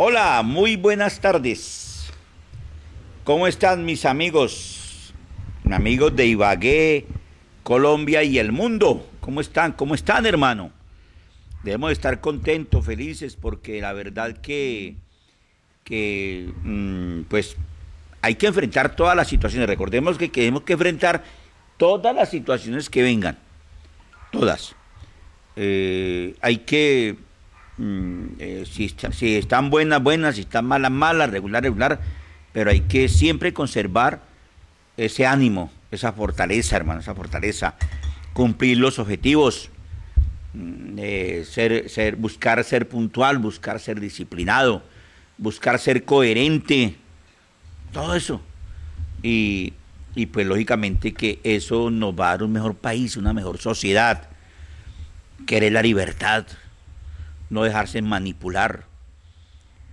Hola, muy buenas tardes. ¿Cómo están mis amigos? Amigos de Ibagué, Colombia y el mundo. ¿Cómo están? ¿Cómo están, hermano? Debemos estar contentos, felices, porque la verdad que, que mm, pues hay que enfrentar todas las situaciones. Recordemos que tenemos que enfrentar todas las situaciones que vengan. Todas. Eh, hay que Mm, eh, si, están buenas, buenas, si están malas, malas, regular, regular, pero hay que siempre conservar ese ánimo, esa fortaleza, hermano, esa fortaleza, cumplir los objetivos, mm, eh, ser, buscar ser puntual, buscar ser disciplinado, buscar ser coherente, todo eso. Y, y pues lógicamente que eso nos va a dar un mejor país, una mejor sociedad, querer la libertad, no dejarse manipular,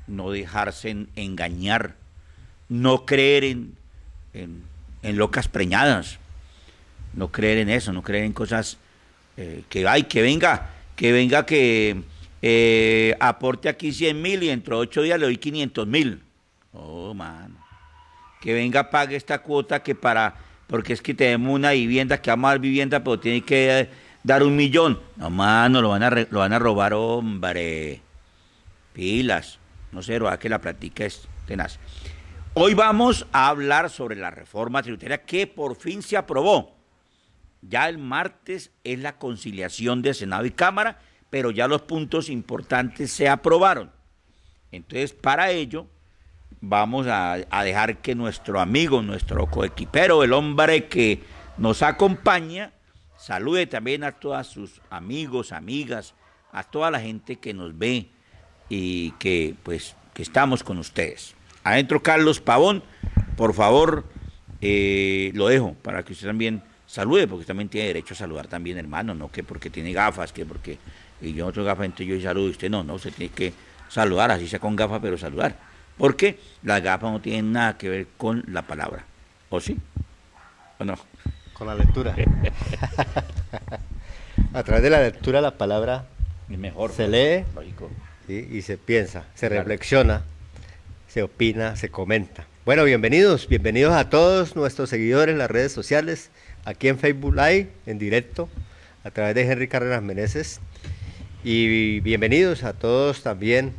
no dejarse engañar, no creer en, en, locas preñadas, no creer en eso, no creer en cosas eh, que, ay, que venga, que venga que eh, aporte aquí 100 mil y dentro de 8 días le doy 500 mil. Oh, mano. Que venga, pague esta cuota que para, porque es que tenemos una vivienda que amar vivienda, pero tiene que dar un millón. No, mano, lo van a, lo van a robar, hombre. Pilas. No sé, roba que la plática es tenaz. Hoy vamos a hablar sobre la reforma tributaria que por fin se aprobó. Ya el martes es la conciliación de Senado y Cámara, pero ya los puntos importantes se aprobaron. Entonces, para ello, vamos a, a dejar que nuestro amigo, nuestro coequipero, el hombre que nos acompaña, Salude también a todos sus amigos, amigas, a toda la gente que nos ve y que pues que estamos con ustedes. Adentro Carlos Pavón, por favor, eh, lo dejo para que usted también salude, porque también tiene derecho a saludar también, hermano, no que porque tiene gafas, que porque y yo no tengo gafas, entonces yo saludo y usted no, no, se tiene que saludar, así sea con gafas, pero saludar. Porque las gafas no tienen nada que ver con la palabra. ¿O sí? ¿O no? Con la lectura. a través de la lectura la palabra mejor, se pues, lee y se piensa, se reflexiona, se opina, se comenta. Bueno, bienvenidos, bienvenidos a todos nuestros seguidores en las redes sociales, aquí en Facebook Live, en directo, a través de Henry Carreras Meneses. Y bienvenidos a todos también,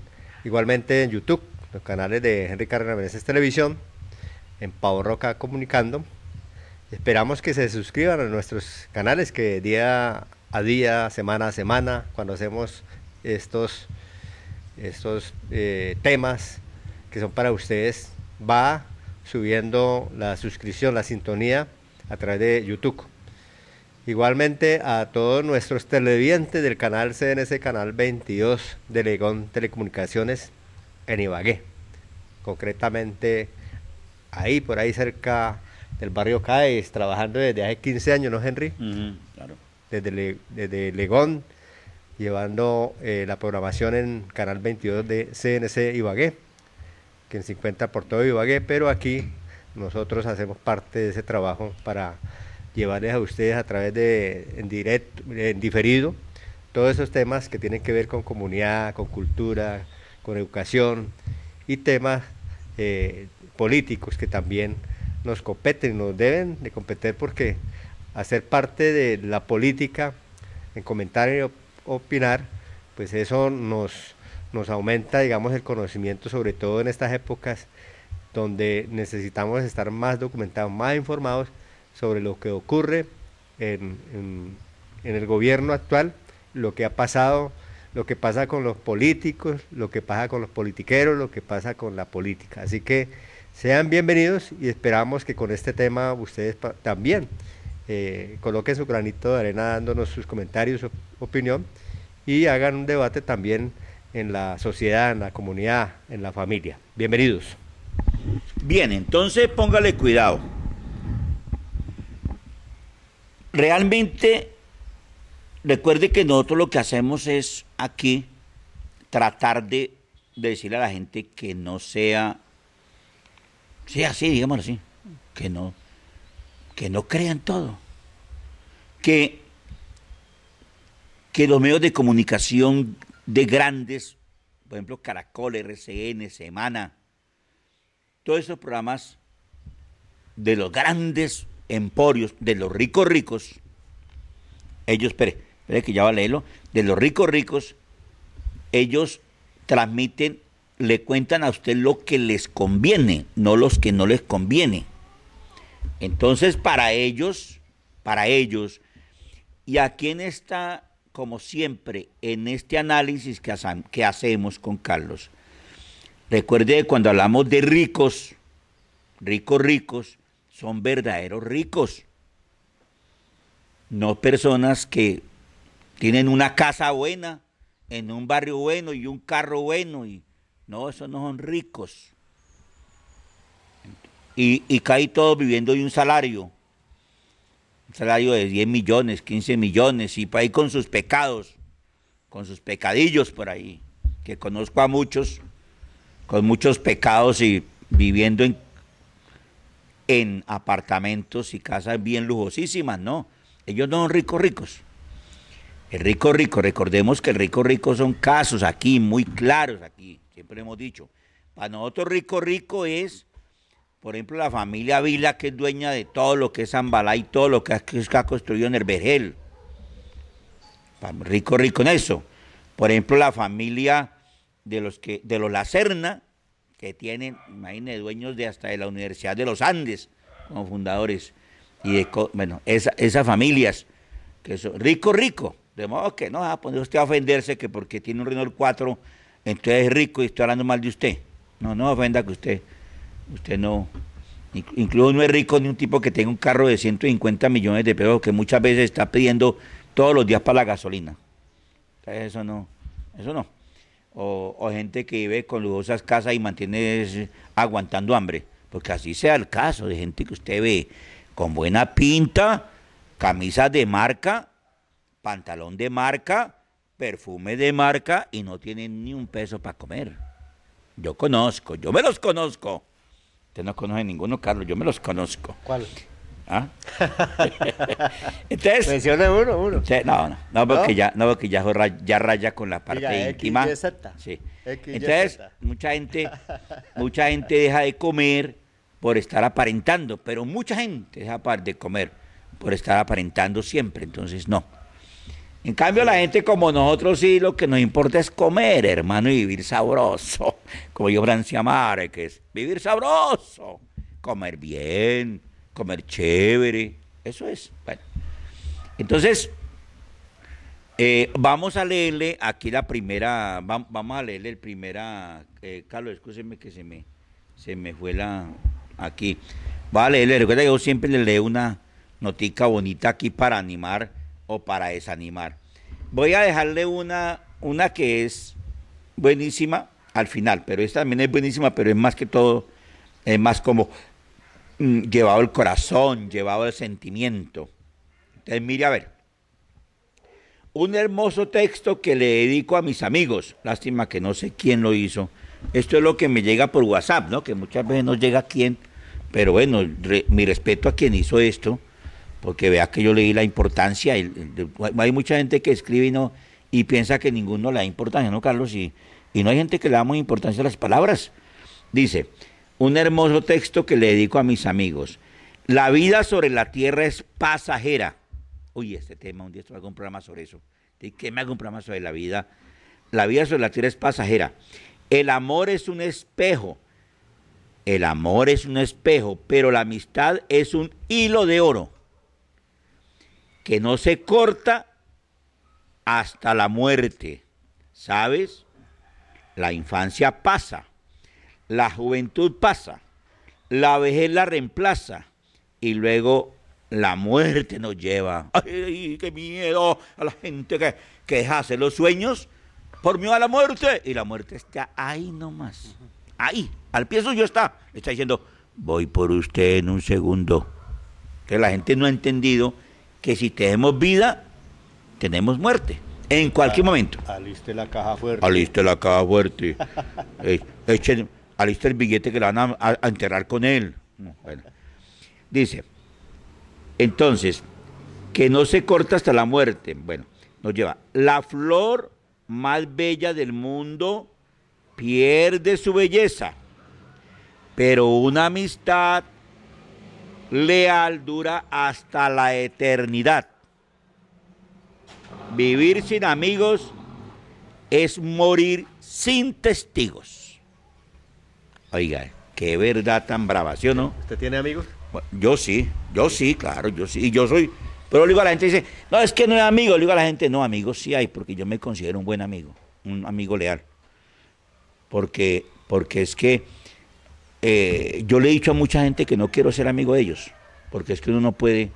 igualmente en YouTube, los canales de Henry Carreras Meneses Televisión, en Pavo Roca Comunicando Esperamos que se suscriban a nuestros canales que día a día, semana a semana, cuando hacemos estos, estos eh, temas que son para ustedes, va subiendo la suscripción, la sintonía a través de YouTube. Igualmente a todos nuestros televidentes del canal CNS Canal 22 de Legón Telecomunicaciones en Ibagué. Concretamente ahí, por ahí cerca del barrio CAES, trabajando desde hace 15 años, ¿no, Henry? claro. Desde, Legón, llevando eh, la programación en Canal 22 de CNC Ibagué, que se encuentra por todo Ibagué, pero aquí nosotros hacemos parte de ese trabajo para llevarles a ustedes a través de en directo, en diferido, todos esos temas que tienen que ver con comunidad, con cultura, con educación y temas eh, políticos que también nos competen, nos deben de competir porque hacer parte de la política, en comentar y opinar, pues eso nos, nos aumenta, digamos, el conocimiento, sobre todo en estas épocas donde necesitamos estar más documentados, más informados sobre lo que ocurre en el gobierno actual, lo que ha pasado lo que pasa con los políticos, lo que pasa con los politiqueros, lo que pasa con la política. Así que sean bienvenidos y esperamos que con este tema ustedes también eh, coloquen su granito de arena dándonos sus comentarios, su opinión y hagan un debate también en la sociedad, en la comunidad, en la familia. Bienvenidos. Bien, entonces póngale cuidado. Realmente Recuerde que nosotros lo que hacemos es aquí tratar de, decirle a la gente que no sea, sea así, digámoslo así, que no, que no crean todo, que, que los medios de comunicación de grandes, por ejemplo, Caracol, RCN, Semana, todos esos programas de los grandes emporios, de los ricos ricos, ellos, que ya de los ricos ricos, ellos transmiten, le cuentan a usted lo que les conviene, no los que no les conviene. Entonces, para ellos, para ellos, y a quién está, como siempre, en este análisis que, que hacemos con Carlos, recuerde cuando hablamos de ricos, ricos ricos, son verdaderos ricos, no personas que tienen una casa buena, en un barrio bueno y un carro bueno. Y, no, esos no son ricos. Y, y caí todos viviendo de un salario. Un salario de 10 millones, 15 millones, y para ahí con sus pecados, con sus pecadillos por ahí, que conozco a muchos, con muchos pecados y viviendo en, en apartamentos y casas bien lujosísimas, ¿no? Ellos no son ricos, ricos. El rico rico, recordemos que el rico rico son casos aquí, muy claros aquí, siempre hemos dicho. Para nosotros rico rico es, por ejemplo, la familia Vila, que es dueña de todo lo que es Zambalá y todo lo que ha, construido en el Bergel. Rico rico en eso. Por ejemplo, la familia de los, que, de los Lacerna, que tienen, imagínense, dueños de hasta de la Universidad de los Andes, como fundadores. Y bueno, esas familias, que son rico rico de modo que no va a poner usted a ofenderse que porque tiene un Renault 4, entonces es rico y estoy hablando mal de usted. No, no ofenda que usted, usted no, incluso no es rico ni un tipo que tenga un carro de 150 millones de pesos que muchas veces está pidiendo todos los días para la gasolina. eso no, eso no. O, gente que vive con lujosas casas y mantiene aguantando hambre. Porque así sea el caso de gente que usted ve con buena pinta, camisas de marca, pantalón de marca, perfume de marca y no tienen ni un peso para comer. Yo conozco, yo me los conozco. Usted no conoce ninguno, Carlos, yo me los conozco. ¿Cuál? ¿Ah? Entonces. Menciona uno, uno. no, no, no, porque, Ya, no, porque ya, ya, raya con la parte íntima. sí. Entonces, mucha gente, mucha gente deja de comer por estar aparentando, pero mucha gente deja de comer por estar aparentando siempre. Entonces, no. En cambio, la gente como nosotros sí, lo que nos importa es comer, hermano, y vivir sabroso. Como yo, Francia es vivir sabroso, comer bien, comer chévere. Eso es. Bueno. Entonces, eh, vamos a leerle aquí la primera, vamos a leerle el primera, eh, Carlos, escúcheme que se me, se me fue la, aquí. Va a leerle, recuerda que yo siempre le leo una notica bonita aquí para animar o para desanimar. Voy a dejarle una, una que es buenísima al final, pero esta también es buenísima, pero es más que todo, es más como mm, llevado el corazón, llevado el sentimiento. Entonces, mire, a ver. Un hermoso texto que le dedico a mis amigos. Lástima que no sé quién lo hizo. Esto es lo que me llega por WhatsApp, ¿no? Que muchas veces no llega quién. Pero bueno, mi respeto a quien hizo esto porque vea que yo leí la importancia. hay mucha gente que escribe y, no, y piensa que ninguno le da importancia, ¿no, Carlos? Y, y no hay gente que le da muy importancia a las palabras. Dice, un hermoso texto que le dedico a mis amigos. La vida sobre la tierra es pasajera. Oye, este tema, un día estoy un programa sobre eso. ¿De qué me hago un programa sobre la vida? La vida sobre la tierra es pasajera. El amor es un espejo. El amor es un espejo, pero la amistad es un hilo de oro que no se corta hasta la muerte. ¿Sabes? La infancia pasa, la juventud pasa, la vejez la reemplaza y luego la muerte nos lleva. ¡Ay, qué miedo! A la gente que, que hace los sueños por miedo a la muerte. Y la muerte está ahí nomás. Ahí, al pie suyo está. Está diciendo, voy por usted en un segundo. Que la gente no ha entendido que si tenemos vida, tenemos muerte. En cualquier ah, momento. Aliste la caja fuerte. Aliste la caja fuerte. aliste el billete que la van a, a, enterrar con él. Bueno. Dice, entonces, que no se corta hasta la muerte. Bueno, nos lleva. La flor más bella del mundo pierde su belleza, pero una amistad leal dura hasta la eternidad. Vivir sin amigos es morir sin testigos. Oiga, qué verdad tan brava, ¿sí o no? ¿Usted tiene amigos? yo sí, yo sí, claro, yo sí. yo soy. Pero luego la gente, dice, no, es que no hay amigos. Le digo a la gente, no, amigos sí hay, porque yo me considero un buen amigo, un amigo leal. Porque, porque es que eh, yo le he dicho a mucha gente que no quiero ser amigo de ellos, porque es que uno no puede,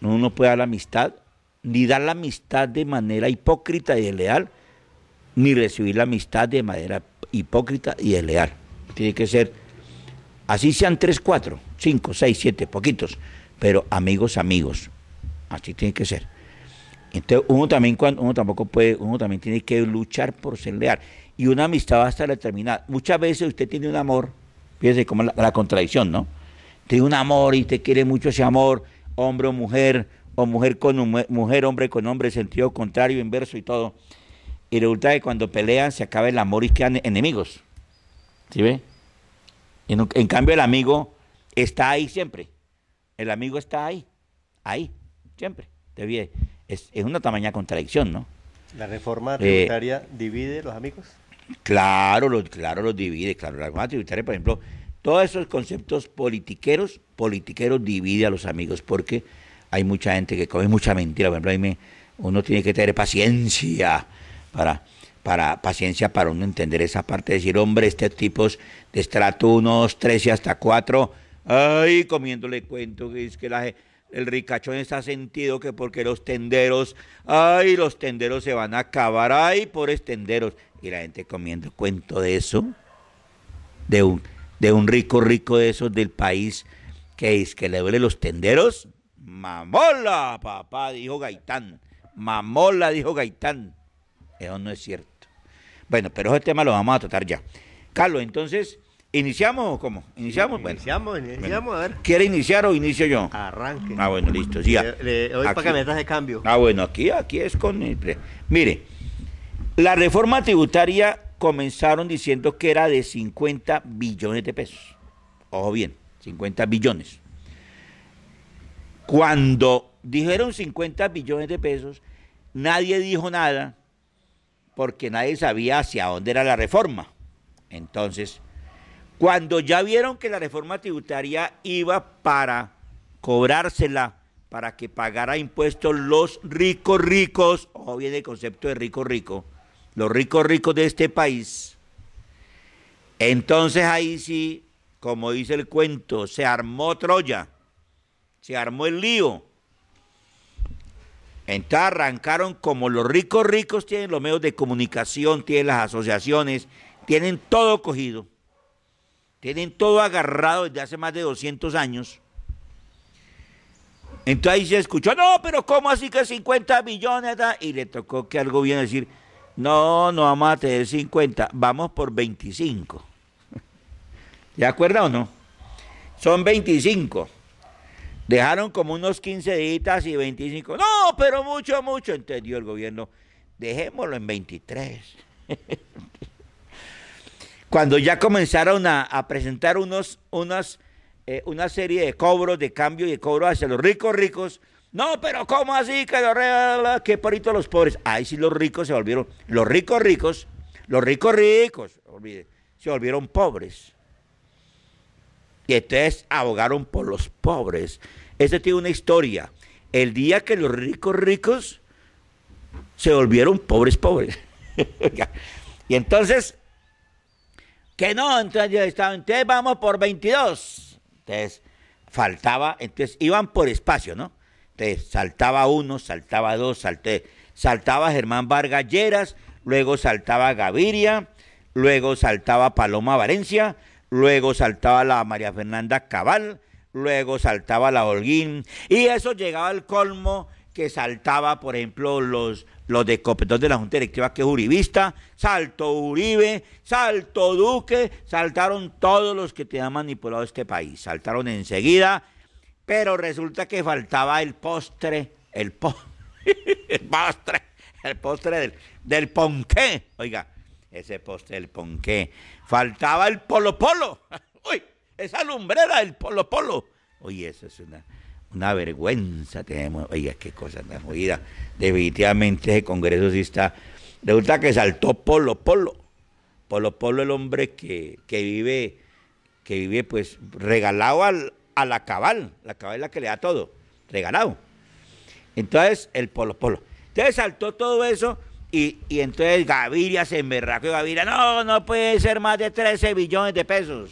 uno no puede dar la amistad, ni dar la amistad de manera hipócrita y desleal, ni recibir la amistad de manera hipócrita y desleal. Tiene que ser, así sean tres, cuatro, cinco, seis, siete, poquitos, pero amigos, amigos. Así tiene que ser. Entonces, uno también cuando uno tampoco puede, uno también tiene que luchar por ser leal. Y una amistad va hasta la determinada Muchas veces usted tiene un amor Fíjense cómo la, contradicción, ¿no? Tiene un amor y te quiere mucho ese amor, hombre o mujer, o mujer con mujer, hombre con hombre, sentido contrario, inverso y todo. Y resulta que cuando pelean se acaba el amor y quedan enemigos. ¿Sí ve? En, cambio el amigo está ahí siempre. El amigo está ahí, ahí, siempre. Es, es una tamaña contradicción, ¿no? ¿La reforma eh, tributaria divide los amigos? Claro, los, claro, los divide, claro, la tributaria, por ejemplo, todos esos conceptos politiqueros, politiqueros divide a los amigos, porque hay mucha gente que come mucha mentira, por ejemplo, me, uno tiene que tener paciencia para, para, paciencia para uno entender esa parte, decir, hombre, este tipos de estrato unos y hasta 4, ay, comiéndole cuento que es que la el ricachón está sentido que porque los tenderos, ay, los tenderos se van a acabar, ay, por tenderos. Y la gente comiendo cuento de eso, de un, de un rico rico de esos del país que es que le duele los tenderos. Mamola, papá, dijo Gaitán. Mamola, dijo Gaitán. Eso no es cierto. Bueno, pero ese tema lo vamos a tratar ya. Carlos, entonces, ¿iniciamos o cómo? ¿Iniciamos? Bueno, iniciamos, iniciamos, a ver. ¿Quiere iniciar o inicio yo? Arranque. Ah, bueno, listo. Sí, para que de cambio. Ah, bueno, aquí, aquí es con... Mire, la reforma tributaria comenzaron diciendo que era de 50 billones de pesos. Ojo bien, 50 billones. Cuando dijeron 50 billones de pesos, nadie dijo nada porque nadie sabía hacia dónde era la reforma. Entonces, cuando ya vieron que la reforma tributaria iba para cobrársela, para que pagara impuestos los ricos ricos, ojo bien el concepto de rico rico, los ricos ricos de este país, entonces ahí sí, como dice el cuento, se armó Troya, se armó el lío. Entonces arrancaron como los ricos ricos tienen los medios de comunicación, tienen las asociaciones, tienen todo cogido, tienen todo agarrado desde hace más de 200 años. Entonces ahí se escuchó, no, pero ¿cómo así que 50 millones? Y le tocó que algo gobierno decir, no, no vamos a tener 50, vamos por 25. ¿De acuerdo o no? Son 25. Dejaron como unos 15 días y 25. No, pero mucho, mucho, entendió el gobierno. Dejémoslo en 23. Cuando ya comenzaron a, presentar unos, unas, eh, una serie de cobros, de cambio y de cobros hacia los ricos, ricos, no, pero ¿cómo así? Que los qué porito los pobres. Ay, sí los ricos se volvieron, los ricos ricos, los ricos ricos, olvide, se volvieron pobres. Y entonces abogaron por los pobres. Este tiene una historia. El día que los ricos ricos se volvieron pobres pobres. y entonces, que no, entonces estaba, entonces vamos por 22. Entonces faltaba, entonces iban por espacio, ¿no? te saltaba uno, saltaba dos, salté, saltaba Germán Vargalleras, luego saltaba Gaviria, luego saltaba Paloma Valencia, luego saltaba la María Fernanda Cabal, luego saltaba la Holguín, y eso llegaba al colmo que saltaba, por ejemplo, los, los de de la Junta Directiva, que es Uribista, salto Uribe, salto Duque, saltaron todos los que te han manipulado este país, saltaron enseguida pero resulta que faltaba el postre, el, el postre, el postre del, del ponqué. Oiga, ese postre del ponqué. Faltaba el polo polo. Uy, esa lumbrera del polo polo. Oye, eso es una, vergüenza tenemos. Oiga, qué cosa tan jodida. Definitivamente ese Congreso sí está. Resulta que saltó polo polo. Polo polo el hombre que, que vive, que vive pues regalado al, a la cabal. La cabal es la que le da todo, regalado. Entonces, el polo polo. Entonces saltó todo eso y, entonces Gaviria se emberracó y Gaviria, no, no puede ser más de 13 billones de pesos.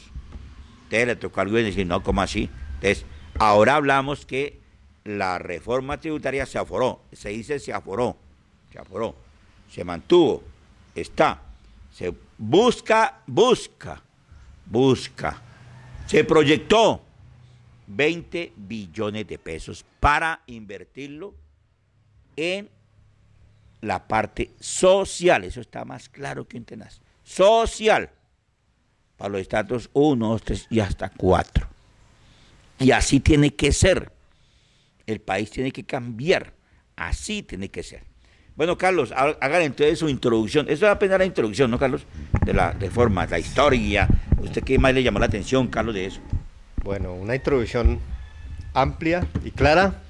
Entonces le tocó a y decir, no, ¿cómo así? Entonces, ahora hablamos que la reforma tributaria se aforó, se dice se aforó, se aforó, se mantuvo, está, se busca, busca, busca, se proyectó, 20 billones de pesos para invertirlo en la parte social. Eso está más claro que un tenaz. Social. Para los estados 1, 2, 3 y hasta 4. Y así tiene que ser. El país tiene que cambiar. Así tiene que ser. Bueno, Carlos, hagan entonces su introducción. Eso es apenas la introducción, ¿no, Carlos? De la reforma, la historia. ¿Usted qué más le llamó la atención, Carlos, de eso? Bueno, una introducción amplia y clara.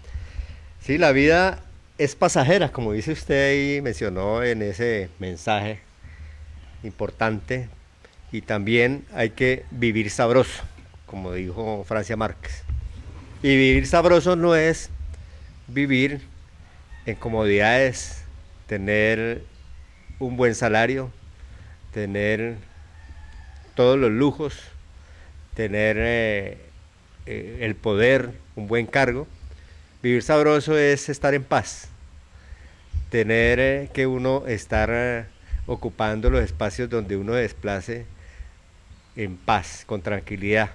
Sí, la vida es pasajera, como dice usted y mencionó en ese mensaje importante. Y también hay que vivir sabroso, como dijo Francia Márquez. Y vivir sabroso no es vivir en comodidades, tener un buen salario, tener todos los lujos, tener eh, eh, el poder, un buen cargo. Vivir sabroso es estar en paz, tener eh, que uno estar ocupando los espacios donde uno desplace en paz, con tranquilidad.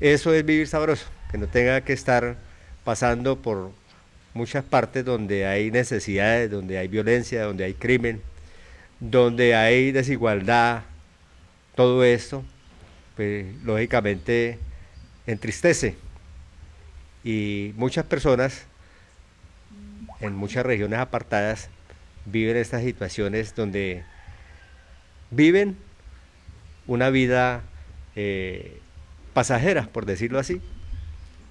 Eso es vivir sabroso, que no tenga que estar pasando por muchas partes donde hay necesidades, donde hay violencia, donde hay crimen, donde hay desigualdad, todo eso. Pues, lógicamente entristece. Y muchas personas en muchas regiones apartadas viven estas situaciones donde viven una vida eh, pasajera, por decirlo así,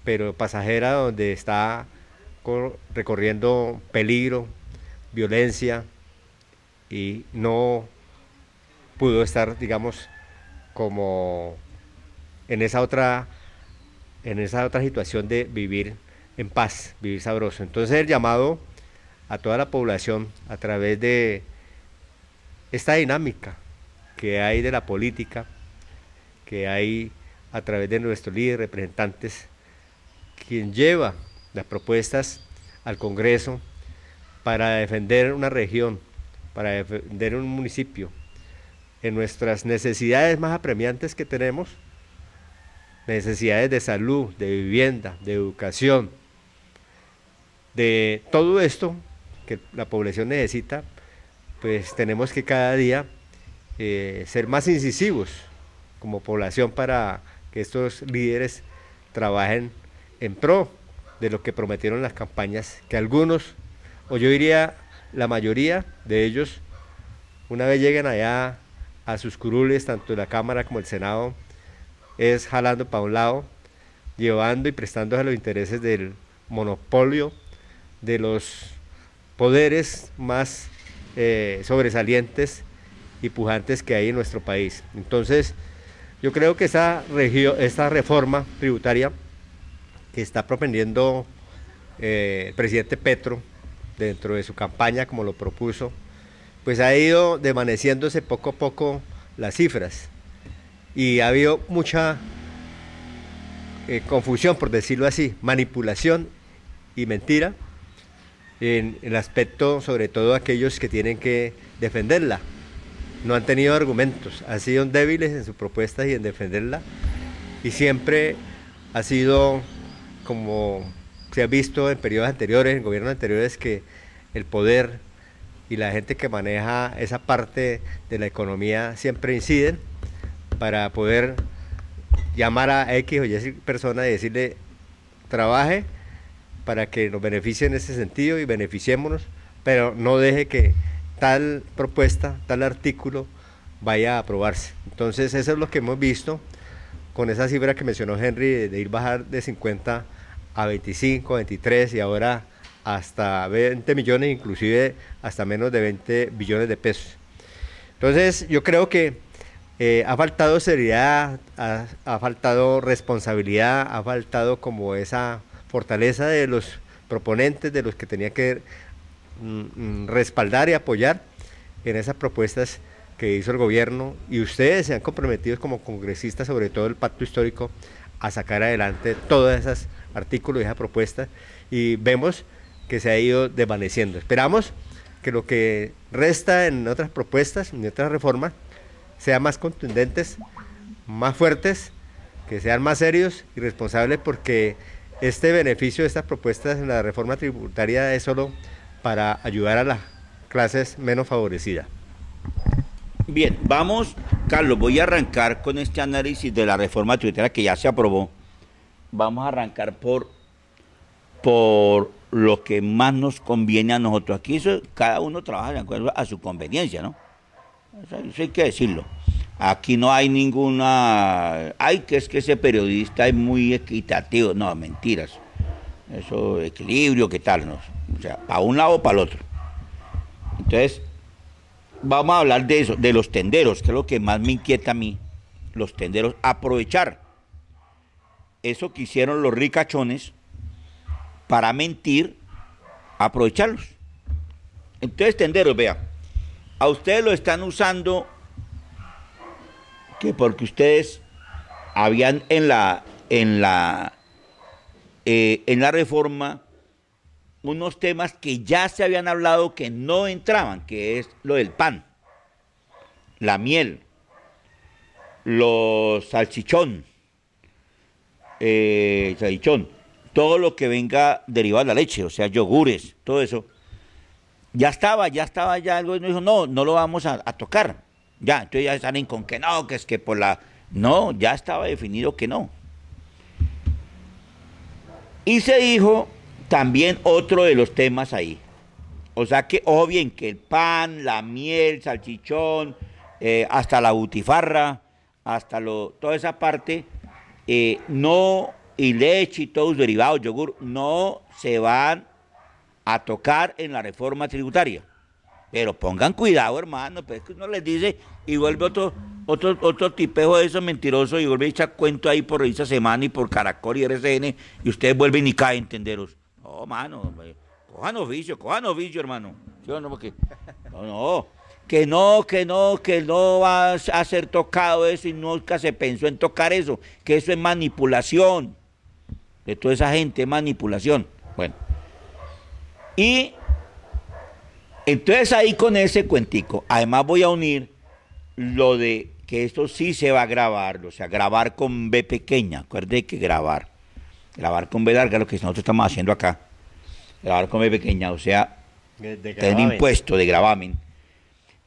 pero pasajera donde está recorriendo peligro, violencia y no pudo estar, digamos, como en esa otra, en esa otra situación de vivir en paz, vivir sabroso. Entonces el llamado a toda la población a través de esta dinámica que hay de la política, que hay a través de nuestros líderes representantes, quien lleva las propuestas al Congreso para defender una región, para defender un municipio, en nuestras necesidades más apremiantes que tenemos, necesidades de salud, de vivienda, de educación, de todo esto que la población necesita, pues tenemos que cada día eh, ser más incisivos como población para que estos líderes trabajen en pro de lo que prometieron las campañas, que algunos, o yo diría la mayoría de ellos, una vez lleguen allá a sus curules, tanto la Cámara como el Senado, es jalando para un lado, llevando y prestando a los intereses del monopolio de los poderes más eh, sobresalientes y pujantes que hay en nuestro país. Entonces, yo creo que esta, esta reforma tributaria que está propendiendo eh, el presidente Petro dentro de su campaña, como lo propuso, pues ha ido desvaneciéndose poco a poco las cifras y ha habido mucha eh, confusión, por decirlo así, manipulación y mentira en el aspecto sobre todo aquellos que tienen que defenderla. No han tenido argumentos, han sido débiles en sus propuestas y en defenderla y siempre ha sido como se ha visto en periodos anteriores, en gobiernos anteriores, que el poder y la gente que maneja esa parte de la economía siempre inciden para poder llamar a X o Y persona y decirle trabaje para que nos beneficie en ese sentido y beneficiémonos, pero no deje que tal propuesta, tal artículo vaya a aprobarse. Entonces, eso es lo que hemos visto con esa cifra que mencionó Henry de, ir bajar de 50 a 25, 23 y ahora hasta 20 millones, inclusive hasta menos de 20 billones de pesos. Entonces yo creo que eh, ha faltado seriedad, ha, faltado responsabilidad, ha faltado como esa fortaleza de los proponentes, de los que tenía que mm, mm, respaldar y apoyar en esas propuestas que hizo el gobierno y ustedes se han comprometido como congresistas, sobre todo el pacto histórico, a sacar adelante todos esos artículos y esas propuestas. Y vemos que se ha ido desvaneciendo. Esperamos que lo que resta en otras propuestas, en otras reformas, sean más contundentes, más fuertes, que sean más serios y responsables, porque este beneficio de estas propuestas en la reforma tributaria es solo para ayudar a las clases menos favorecidas. Bien, vamos, Carlos, voy a arrancar con este análisis de la reforma tributaria que ya se aprobó. Vamos a arrancar por, por lo que más nos conviene a nosotros. Aquí eso, cada uno trabaja de acuerdo a su conveniencia, ¿no? Eso, hay que decirlo. Aquí no hay ninguna... Ay, que es que ese periodista es muy equitativo. No, mentiras. Eso, equilibrio, qué tal, O sea, para un lado o para el otro. Entonces, vamos a hablar de eso, de los tenderos, que es lo que más me inquieta a mí. Los tenderos, aprovechar eso que hicieron los ricachones para mentir, aprovecharlos. Entonces, tenderos, vea, a ustedes lo están usando que porque ustedes habían en la, en la, eh, en la reforma unos temas que ya se habían hablado que no entraban, que es lo del pan, la miel, los salchichón, eh, salchichón, todo lo que venga derivado de la leche, o sea, yogures, todo eso. Ya estaba, ya estaba, ya algo, gobierno dijo, no, no lo vamos a, tocar. Ya, entonces ya salen con que no, que es que por la... No, ya estaba definido que no. Y se dijo también otro de los temas ahí. O sea que, o bien que el pan, la miel, salchichón, eh, hasta la butifarra, hasta lo, toda esa parte, eh, no y leche y todos los derivados, yogur, no se van a tocar en la reforma tributaria. Pero pongan cuidado, hermano, pues que uno les dice y vuelve otro, otro, otro tipejo de esos mentirosos y vuelve a echar cuento ahí por Revista Semana y por Caracol y RCN y ustedes vuelven y caen, entenderos. No, mano, cojan oficio, cojan oficio, hermano. no, no, no, que no, que no, que no va a ser tocado eso y nunca se pensó en tocar eso, que eso es manipulación de toda esa gente, manipulación. Bueno. Y entonces ahí con ese cuentico, además voy a unir lo de que esto sí se va a grabar, o sea, grabar con B pequeña, acuérdate que grabar, grabar con B larga, lo que nosotros estamos haciendo acá, grabar con B pequeña, o sea, es impuesto de gravamen.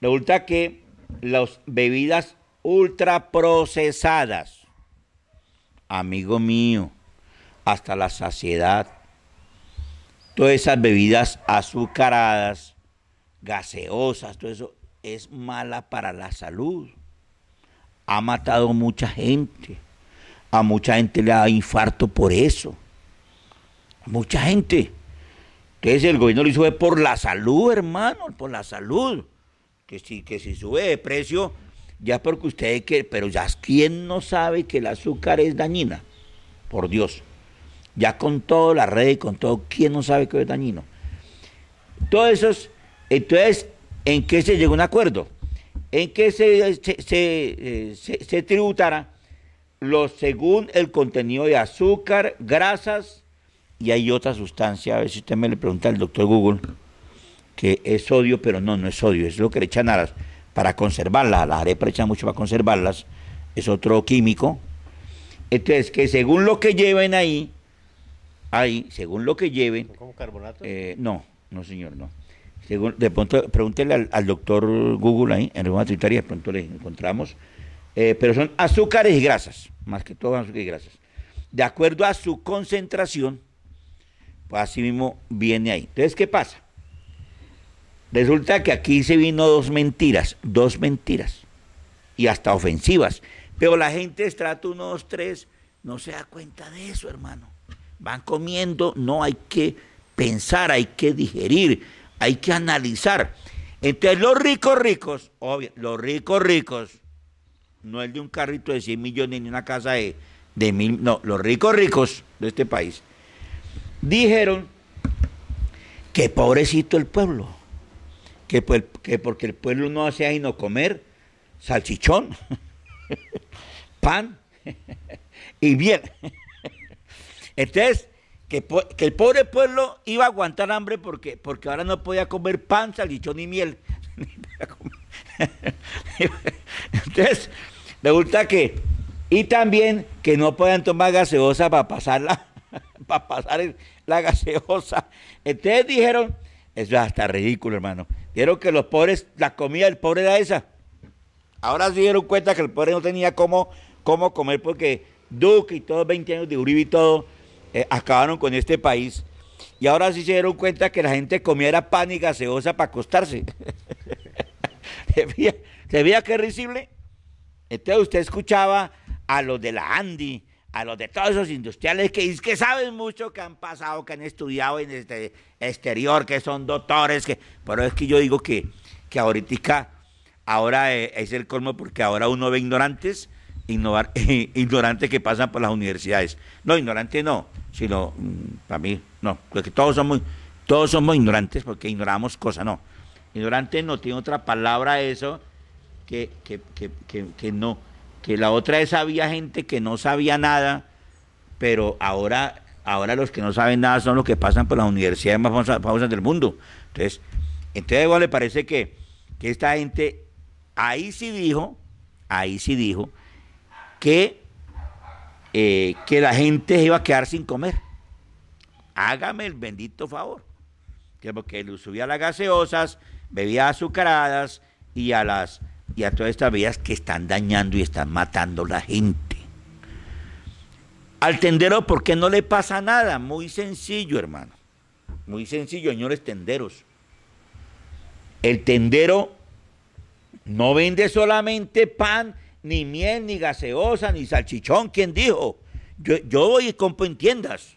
Resulta que las bebidas ultraprocesadas, amigo mío, hasta la saciedad. Todas esas bebidas azucaradas, gaseosas, todo eso es mala para la salud. Ha matado mucha gente. A mucha gente le da infarto por eso. mucha gente. Entonces el gobierno lo sube por la salud, hermano, por la salud. Que si, que si sube de precio, ya porque ustedes quieren, pero ya quién no sabe que el azúcar es dañina. Por Dios ya con toda la red y con todo, ¿quién no sabe que es dañino? Todo eso, entonces, ¿en qué se llegó un acuerdo? En qué se, se, se, eh, tributara los, según el contenido de azúcar, grasas y hay otra sustancia, a ver si usted me le pregunta al doctor Google, que es sodio, pero no, no es sodio, es lo que le echan a las, para conservarlas, las arepas echan mucho para conservarlas, es otro químico. Entonces, que según lo que lleven ahí, Ahí, según lo que lleven. carbonato? Eh, no, no, señor, no. de pronto, pregúntele al, doctor Google ahí, en Reforma Tributaria, de pronto le encontramos. Eh, pero son azúcares y grasas, más que todo azúcares y grasas. De acuerdo a su concentración, pues así mismo viene ahí. Entonces, ¿qué pasa? Resulta que aquí se vino dos mentiras, dos mentiras, y hasta ofensivas. Pero la gente estrato 1, 2, 3 no se da cuenta de eso, hermano van comiendo, no hay que pensar, hay que digerir, hay que analizar. Entonces los ricos ricos, obvio, los ricos ricos, no el de un carrito de 100 millones ni una casa de, mil, no, los ricos ricos de este país, dijeron que pobrecito el pueblo, que, pues, que porque el pueblo no hacía sino comer salchichón, pan y bien. Entonces, que, el pobre pueblo iba a aguantar hambre porque, porque ahora no podía comer pan, salichón ni miel. Entonces, resulta que, y también que no podían tomar gaseosa para pasarla, para pasar la gaseosa. Entonces dijeron, eso es hasta ridículo, hermano. Dijeron que los pobres, la comida del pobre era esa. Ahora se dieron cuenta que el pobre no tenía cómo, cómo comer porque Duque y todos 20 años de Uribe y todo eh, acabaron con este país. Y ahora sí se dieron cuenta que la gente comiera pan y gaseosa para acostarse. ¿Se, veía, que risible? Entonces usted escuchaba a los de la Andy, a los de todos esos industriales que, que saben mucho, que han pasado, que han estudiado en este exterior, que son doctores, que, pero es que yo digo que, que ahorita, ahora eh, es el colmo porque ahora uno ve ignorantes innovar ignorantes que pasan por las universidades. No, ignorante no, sino mm, para mí, no, porque todos somos, todos somos ignorantes porque ignoramos cosas, no. Ignorante no tiene otra palabra eso que, que, que, no, que la otra vez había gente que no sabía nada, pero ahora, ahora los que no saben nada son los que pasan por las universidades más famosas, del mundo. Entonces, entonces igual le parece que, que esta gente ahí sí dijo, ahí sí dijo, que, eh, que la gente se iba a quedar sin comer. Hágame el bendito favor. Que porque subía a las gaseosas, bebía azucaradas y a las y a todas estas bebidas que están dañando y están matando la gente. Al tendero, ¿por qué no le pasa nada? Muy sencillo, hermano. Muy sencillo, señores tenderos. El tendero no vende solamente pan ni miel, ni gaseosa, ni salchichón. ¿Quién dijo? Yo, voy y compro en tiendas.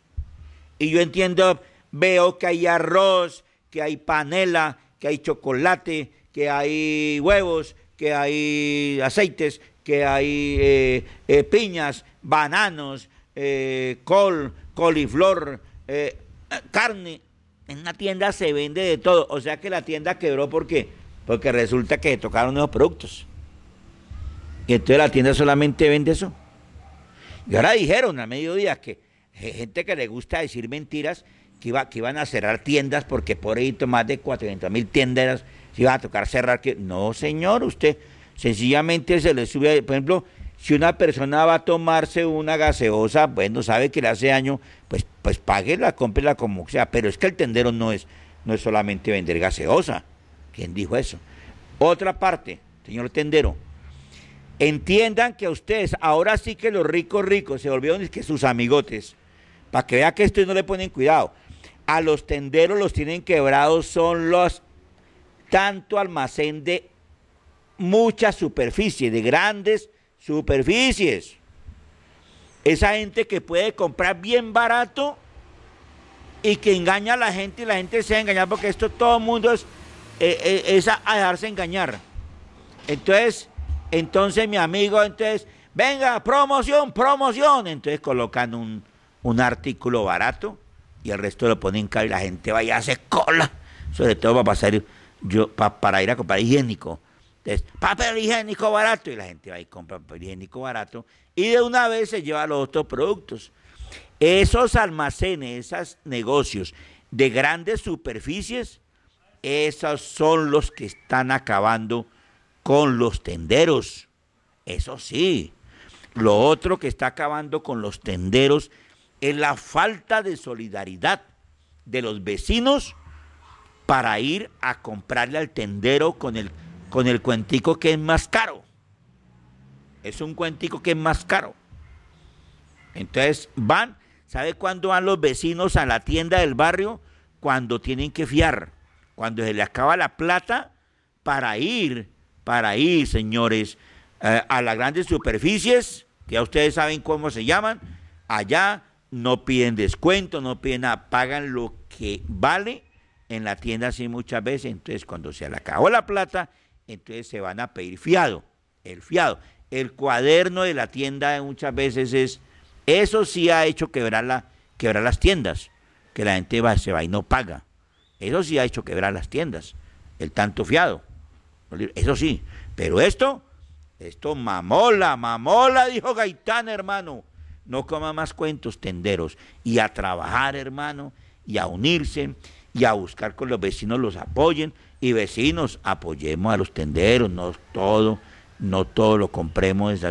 Y yo entiendo, veo que hay arroz, que hay panela, que hay chocolate, que hay huevos, que hay aceites, que hay eh, eh, piñas, bananos, eh, col, coliflor, carne. En una tienda se vende de todo. O sea que la tienda quebró porque porque resulta que tocaron nuevos productos. Y entonces la tienda solamente vende eso. Y ahora dijeron a mediodía que gente que le gusta decir mentiras, que, iba, que iban a cerrar tiendas porque por ahí más de 400 mil tiendas se iban a tocar cerrar. Que, no, señor, usted sencillamente se le sube, por ejemplo, si una persona va a tomarse una gaseosa, bueno, sabe que le hace daño, pues, pues páguela, cómprela como sea. Pero es que el tendero no es, no es solamente vender gaseosa. ¿Quién dijo eso? Otra parte, señor tendero, Entiendan que a ustedes, ahora sí que los ricos ricos se volvieron que sus amigotes, para que vean que esto no le ponen cuidado. A los tenderos los tienen quebrados, son los tanto almacén de mucha superficie, de grandes superficies. Esa gente que puede comprar bien barato y que engaña a la gente y la gente se engaña porque esto todo el mundo es, eh, eh, es a dejarse engañar. Entonces, entonces mi amigo, entonces, venga, promoción, promoción. Entonces colocan un, un artículo barato y el resto lo ponen caro y la gente va y hace cola. Sobre todo para pasar yo, para ir a comprar higiénico. Entonces, papel higiénico barato. Y la gente va y compra papel higiénico barato. Y de una vez se lleva los otros productos. Esos almacenes, esos negocios de grandes superficies, esos son los que están acabando con los tenderos. Eso sí. Lo otro que está acabando con los tenderos es la falta de solidaridad de los vecinos para ir a comprarle al tendero con el, con el cuentico que es más caro. Es un cuentico que es más caro. Entonces van, ¿sabe cuándo van los vecinos a la tienda del barrio? Cuando tienen que fiar, cuando se le acaba la plata para ir para ir, señores, eh, a las grandes superficies, que ya ustedes saben cómo se llaman, allá no piden descuento, no piden pagan lo que vale en la tienda así muchas veces, entonces cuando se le acabó la plata, entonces se van a pedir fiado, el fiado. El cuaderno de la tienda muchas veces es, eso sí ha hecho quebrar, las tiendas, que la gente va, se va y no paga. Eso sí ha hecho quebrar las tiendas, el tanto fiado. Eso sí, pero esto, esto mamola, mamola, dijo Gaitán, hermano. No coma más cuentos tenderos y a trabajar, hermano, y a unirse y a buscar con los vecinos los apoyen y vecinos apoyemos a los tenderos, no todo, no todo lo compremos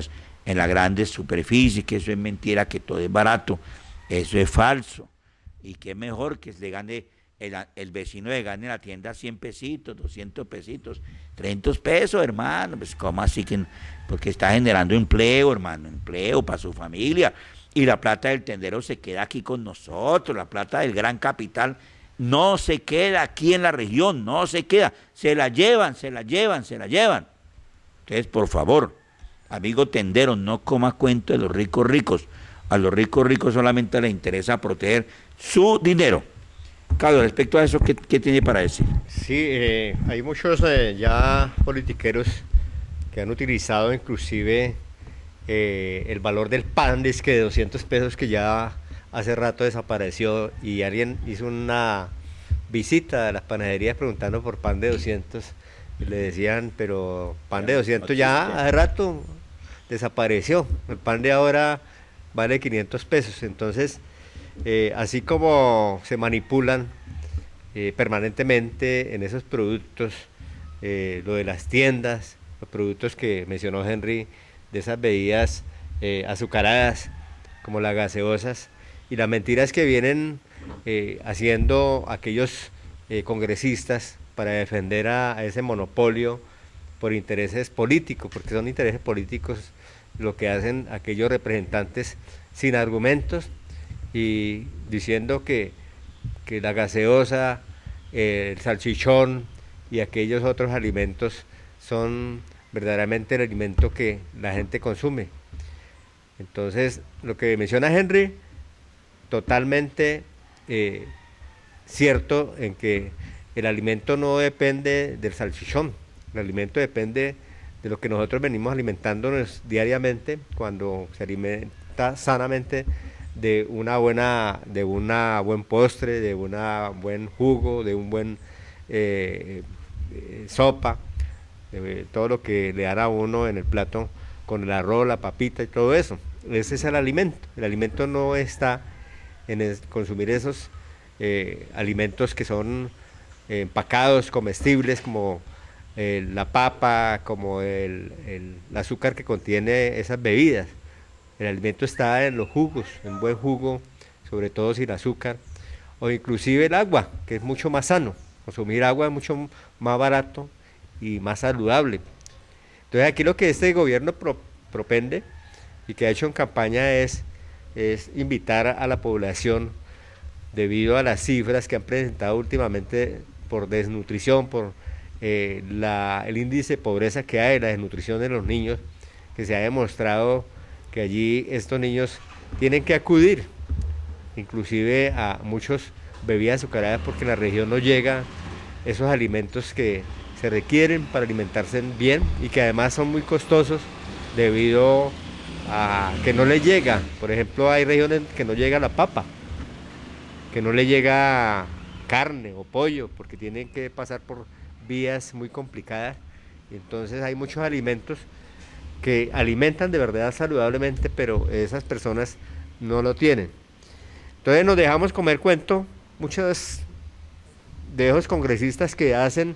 en las grandes superficies, que eso es mentira, que todo es barato, eso es falso y que mejor que se le gane el, vecino de gane la tienda 100 pesitos, 200 pesitos, 300 pesos, hermano. Pues, ¿cómo así que.? Porque está generando empleo, hermano, empleo para su familia. Y la plata del tendero se queda aquí con nosotros, la plata del gran capital no se queda aquí en la región, no se queda, se la llevan, se la llevan, se la llevan. Entonces, por favor, amigo tendero, no coma cuento de los ricos ricos. A los ricos ricos solamente les interesa proteger su dinero. Carlos, respecto a eso, ¿qué, tiene para decir? Sí, eh, hay muchos eh, ya politiqueros que han utilizado inclusive eh, el valor del pan, es que de 200 pesos que ya hace rato desapareció y alguien hizo una visita a las panaderías preguntando por pan de 200 y le decían, pero pan de 200 ya hace rato desapareció, el pan de ahora vale 500 pesos, entonces eh, así como se manipulan eh, permanentemente en esos productos, eh, lo de las tiendas, los productos que mencionó Henry, de esas bebidas azucaradas, como las gaseosas, y las mentiras que vienen haciendo aquellos congresistas para defender a ese monopolio por intereses políticos, porque son intereses políticos lo que hacen aquellos representantes sin argumentos y diciendo que, que la gaseosa, el salchichón y aquellos otros alimentos son verdaderamente el alimento que la gente consume. Entonces, lo que menciona Henry, totalmente eh, cierto en que el alimento no depende del salchichón, el alimento depende de lo que nosotros venimos alimentándonos diariamente cuando se alimenta sanamente de una buena, de una buen postre, de una buen jugo, de un buen eh, sopa, de todo lo que le hará uno en el plato con el arroz, la papita y todo eso. Ese es el alimento. El alimento no está en consumir esos eh, alimentos que son eh, empacados, comestibles, como la papa, como el, azúcar que contiene esas bebidas. El alimento está en los jugos, en buen jugo, sobre todo sin azúcar, o inclusive el agua, que es mucho más sano. Consumir agua es mucho más barato y más saludable. Entonces aquí lo que este gobierno propende y que ha hecho en campaña es, invitar a la población, debido a las cifras que han presentado últimamente por desnutrición, por eh, el índice de pobreza que hay, la desnutrición de los niños, que se ha demostrado que allí estos niños tienen que acudir, inclusive a muchos bebidas azucaradas porque en la región no llega esos alimentos que se requieren para alimentarse bien y que además son muy costosos debido a que no le llega. Por ejemplo, hay regiones que no llega la papa, que no le llega carne o pollo porque tienen que pasar por vías muy complicadas. Entonces hay muchos alimentos que alimentan de verdad saludablemente, pero esas personas no lo tienen. Entonces nos dejamos comer cuento muchos de esos congresistas que hacen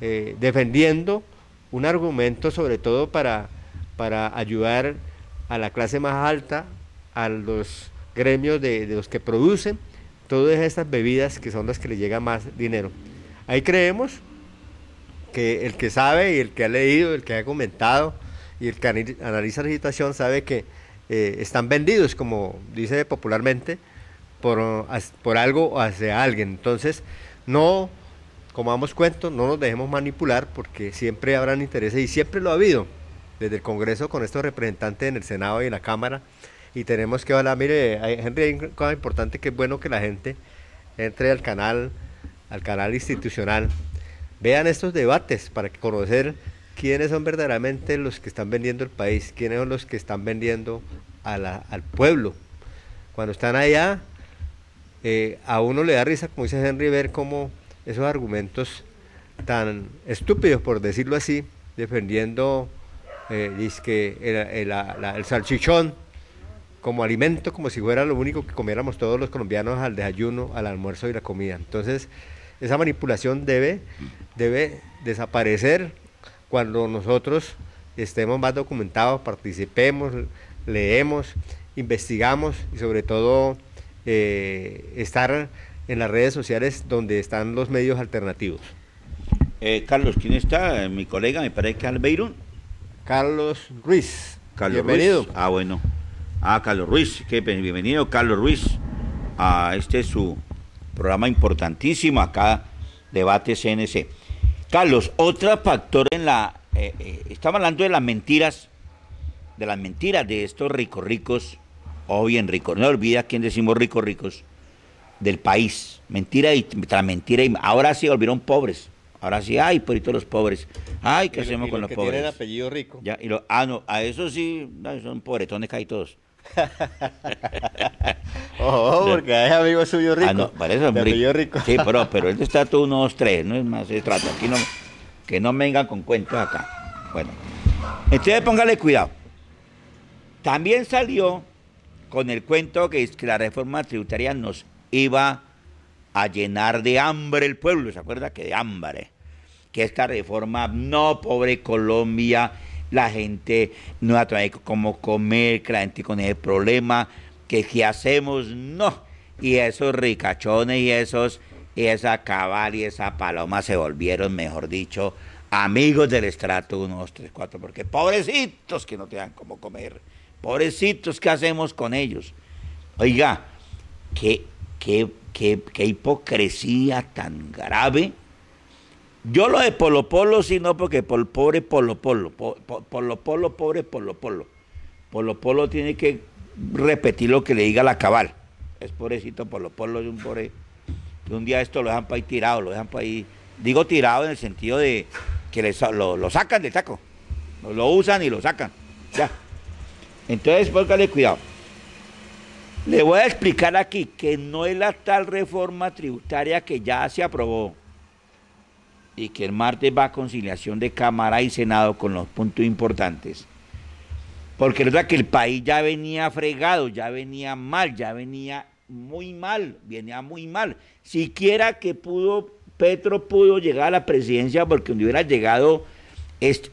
eh, defendiendo un argumento sobre todo para, para ayudar a la clase más alta, a los gremios de, los que producen todas estas bebidas que son las que le llega más dinero. Ahí creemos que el que sabe y el que ha leído, el que ha comentado, y el que analiza la situación sabe que eh, están vendidos, como dice popularmente, por, por algo o hacia alguien. Entonces, no como damos cuento no nos dejemos manipular porque siempre habrán intereses y siempre lo ha habido desde el Congreso con estos representantes en el Senado y en la Cámara. Y tenemos que hablar, mire, Henry, hay una importante que es bueno que la gente entre al canal, al canal institucional, vean estos debates para conocer quiénes son verdaderamente los que están vendiendo el país, quiénes son los que están vendiendo al pueblo. Cuando están allá, eh, a uno le da risa, como dice Henry, ver cómo esos argumentos tan estúpidos, por decirlo así, defendiendo eh, el, salchichón como alimento, como si fuera lo único que comiéramos todos los colombianos al desayuno, al almuerzo y la comida. Entonces, esa manipulación debe, debe desaparecer cuando nosotros estemos más documentados, participemos, leemos, investigamos y sobre todo eh, estar en las redes sociales donde están los medios alternativos. Eh, Carlos, ¿quién está? Eh, mi colega, me parece que Carlos Ruiz. Carlos bienvenido. Ah, bueno. Ah, Carlos Ruiz, qué bienvenido, Carlos Ruiz, a este su programa importantísimo acá, Debate CNC. Carlos, otro factor en la... Eh, eh, estaba hablando de las mentiras, de las mentiras de estos ricos ricos, o bien ricos, no olvida quién decimos ricos ricos, del país. Mentira y tras mentira y... Ahora sí volvieron pobres. Ahora sí, ay, todos los pobres. Ay, ¿qué hacemos con los, pobres? Tienen apellido rico. Ya, ah, no, a eso sí, son pobretones hay todos. oh, porque hay amigo suyo ah, rico. Sí, pero, pero él está tú unos tres, no es más, se trata. Aquí no, que no vengan con cuentos acá. Bueno, entonces póngale cuidado. También salió con el cuento que, es que la reforma tributaria nos iba a llenar de hambre el pueblo, ¿se acuerda? Que de hambre. Que esta reforma, no, pobre Colombia, la gente no atrae cómo comer, que la gente con ese problema, que qué hacemos, no. Y esos ricachones y esos, esa cabal y esa paloma se volvieron, mejor dicho, amigos del estrato 1, 2, 3, 4, porque pobrecitos que no tienen cómo comer, pobrecitos, ¿qué hacemos con ellos? Oiga, qué, qué, qué, qué hipocresía tan grave yo lo de Polo Polo sí no, porque por pobre Polo Polo, Polo Polo, pobre Polo Polo. Polo Polo tiene que repetir lo que le diga la cabal. Es pobrecito Polo Polo, es un pobre... un día esto lo dejan para ahí tirado, lo dejan para ahí... Digo tirado en el sentido de que lo, sacan del taco. Lo usan y lo sacan. Ya. Entonces, póngale cuidado. Le voy a explicar aquí que no es la tal reforma tributaria que ya se aprobó, y que el martes va a conciliación de Cámara y Senado con los puntos importantes. Porque es verdad que el país ya venía fregado, ya venía mal, ya venía muy mal, venía muy mal. Siquiera que pudo, Petro pudo llegar a la presidencia porque donde hubiera llegado,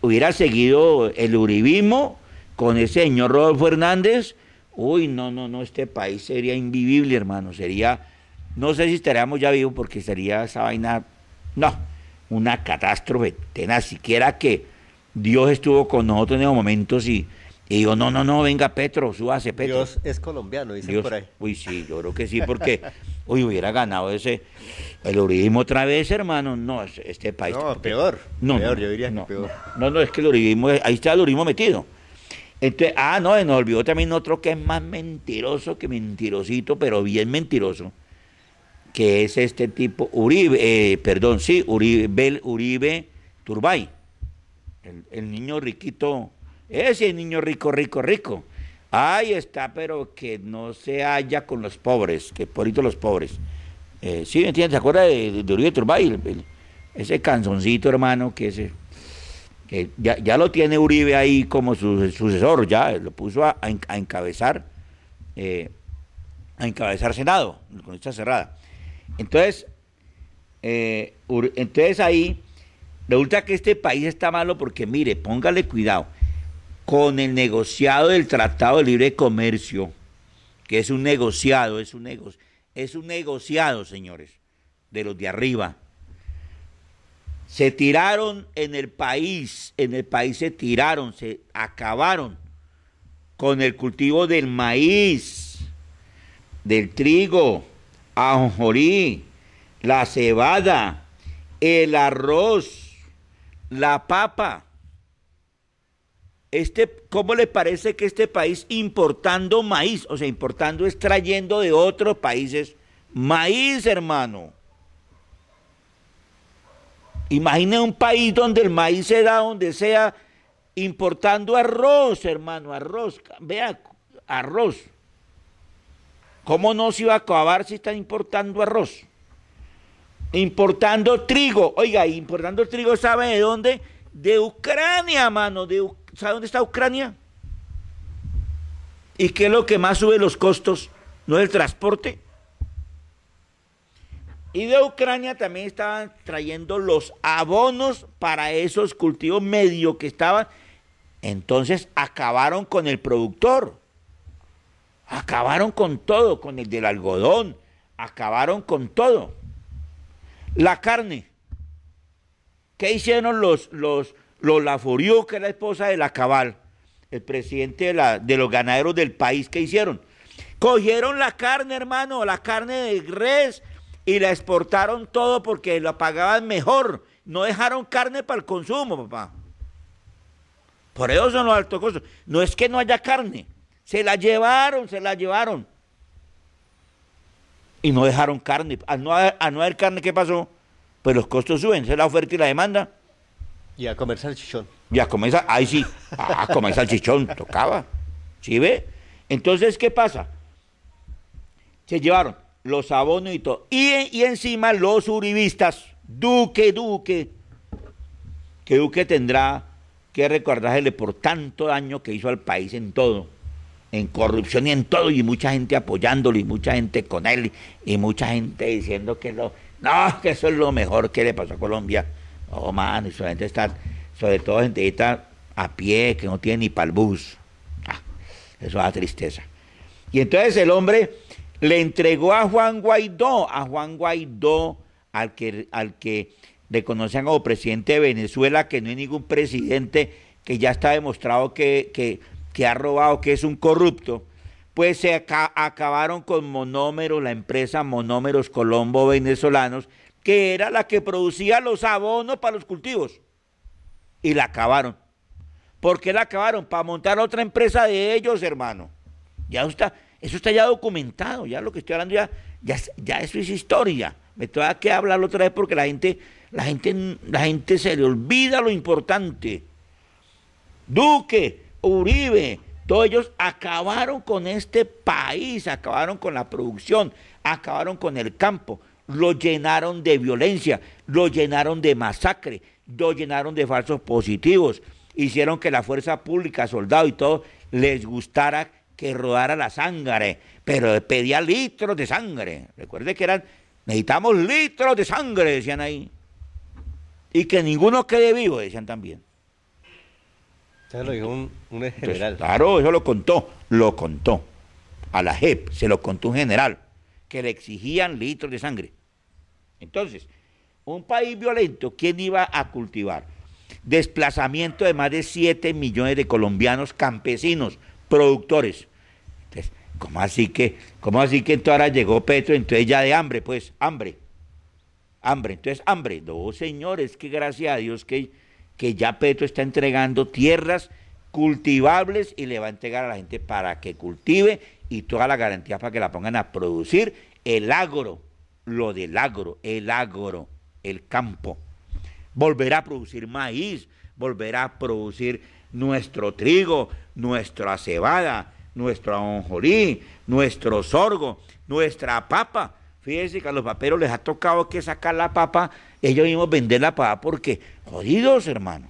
hubiera seguido el uribismo con ese señor Rodolfo Hernández. Uy, no, no, no, este país sería invivible, hermano. Sería, no sé si estaríamos ya vivos porque sería esa vaina. No una catástrofe ni siquiera que Dios estuvo con nosotros en esos momentos y, y digo, no, no, no, venga Petro, súbase Petro. Dios es colombiano, dice por ahí. Uy, sí, yo creo que sí, porque hoy hubiera ganado ese, el uribismo otra vez, hermano, no, este país. No, peor, peor, yo diría no, que peor. No, no, es que el uribismo, ahí está el uribismo metido. Entonces, ah, no, nos olvidó también otro que es más mentiroso que mentirosito, pero bien mentiroso, que es este tipo Uribe, eh, perdón, sí, Uribe, Bel Uribe Turbay, el, niño riquito, ese niño rico, rico, rico. Ahí está, pero que no se haya con los pobres, que porito los pobres. Eh, sí, ¿me entiendes? ¿Se acuerda de, Uribe Turbay? ese canzoncito, hermano, que ese, que ya, lo tiene Uribe ahí como su, sucesor, ya lo puso a, encabezar, eh, a encabezar Senado, con esta cerrada. Entonces, eh, entonces ahí resulta que este país está malo porque, mire, póngale cuidado, con el negociado del Tratado de Libre Comercio, que es un negociado, es un, negocio, es un negociado, señores, de los de arriba. Se tiraron en el país, en el país se tiraron, se acabaron con el cultivo del maíz, del trigo, ajonjolí, la cebada, el arroz, la papa. Este, ¿Cómo le parece que este país importando maíz, o sea, importando extrayendo de otros países maíz, hermano? Imagine un país donde el maíz se da donde sea, importando arroz, hermano, arroz, vea, arroz. ¿Cómo no se iba a acabar si están importando arroz? Importando trigo. Oiga, importando trigo, ¿sabe de dónde? De Ucrania, mano. De, ¿Sabe dónde está Ucrania? ¿Y qué es lo que más sube los costos? ¿No es el transporte? Y de Ucrania también estaban trayendo los abonos para esos cultivos medio que estaban. Entonces acabaron con el productor. Acabaron con todo, con el del algodón, acabaron con todo. La carne. ¿Qué hicieron los, los, los que es la esposa de la Cabal, el presidente de, de los ganaderos del país? ¿Qué hicieron? Cogieron la carne, hermano, la carne de res y la exportaron todo porque la pagaban mejor. No dejaron carne para el consumo, papá. Por eso son los altos costos. No es que no haya carne, se la llevaron, se la llevaron. Y no dejaron carne. Al no haber, carne, ¿qué pasó? Pues los costos suben, se la oferta y la demanda. Y a comer salchichón. Y a comer ahí sí, a comer salchichón, tocaba. ¿Sí ve? Entonces, ¿qué pasa? Se llevaron los abonos y todo. Y, y encima los uribistas, Duque, Duque, que Duque tendrá que recordársele por tanto daño que hizo al país en todo en corrupción y en todo, y mucha gente apoyándolo, y mucha gente con él, y mucha gente diciendo que lo, no, que eso es lo mejor que le pasó a Colombia. Oh, man, y sobre gente está, sobre todo gente está a pie, que no tiene ni para bus. Ah, eso da tristeza. Y entonces el hombre le entregó a Juan Guaidó, a Juan Guaidó, al que, al que reconocen como presidente de Venezuela, que no hay ningún presidente que ya está demostrado que que ha robado, que es un corrupto, pues se acabaron con Monómeros, la empresa Monómeros Colombo Venezolanos, que era la que producía los abonos para los cultivos. Y la acabaron. ¿Por qué la acabaron? Para montar otra empresa de ellos, hermano. Ya está, eso está ya documentado, ya lo que estoy hablando ya, ya, eso es historia. Me tengo que hablar otra vez porque la gente, la gente, la gente se le olvida lo importante. Duque, Uribe, todos ellos acabaron con este país, acabaron con la producción, acabaron con el campo, lo llenaron de violencia, lo llenaron de masacre, lo llenaron de falsos positivos, hicieron que la fuerza pública, soldados y todo, les gustara que rodara la sangre, pero pedía litros de sangre. Recuerde que eran, necesitamos litros de sangre, decían ahí. Y que ninguno quede vivo, decían también claro, eso lo contó, lo contó. A la JEP se lo contó un general, que le exigían litros de sangre. Entonces, un país violento, ¿quién iba a cultivar? Desplazamiento de más de 7 millones de colombianos campesinos, productores. Entonces, ¿cómo así que, cómo así que entonces ahora llegó Petro, entonces ya de hambre, pues, hambre? Hambre, entonces hambre. No, señores, que gracias a Dios que que ya Petro está entregando tierras cultivables y le va a entregar a la gente para que cultive y toda la garantía para que la pongan a producir el agro, lo del agro, el agro, el campo. Volverá a producir maíz, volverá a producir nuestro trigo, nuestra cebada, nuestro anjolí, nuestro sorgo, nuestra papa Fíjense que a los paperos les ha tocado que sacar la papa, ellos mismos vender la papa, porque jodidos, hermano.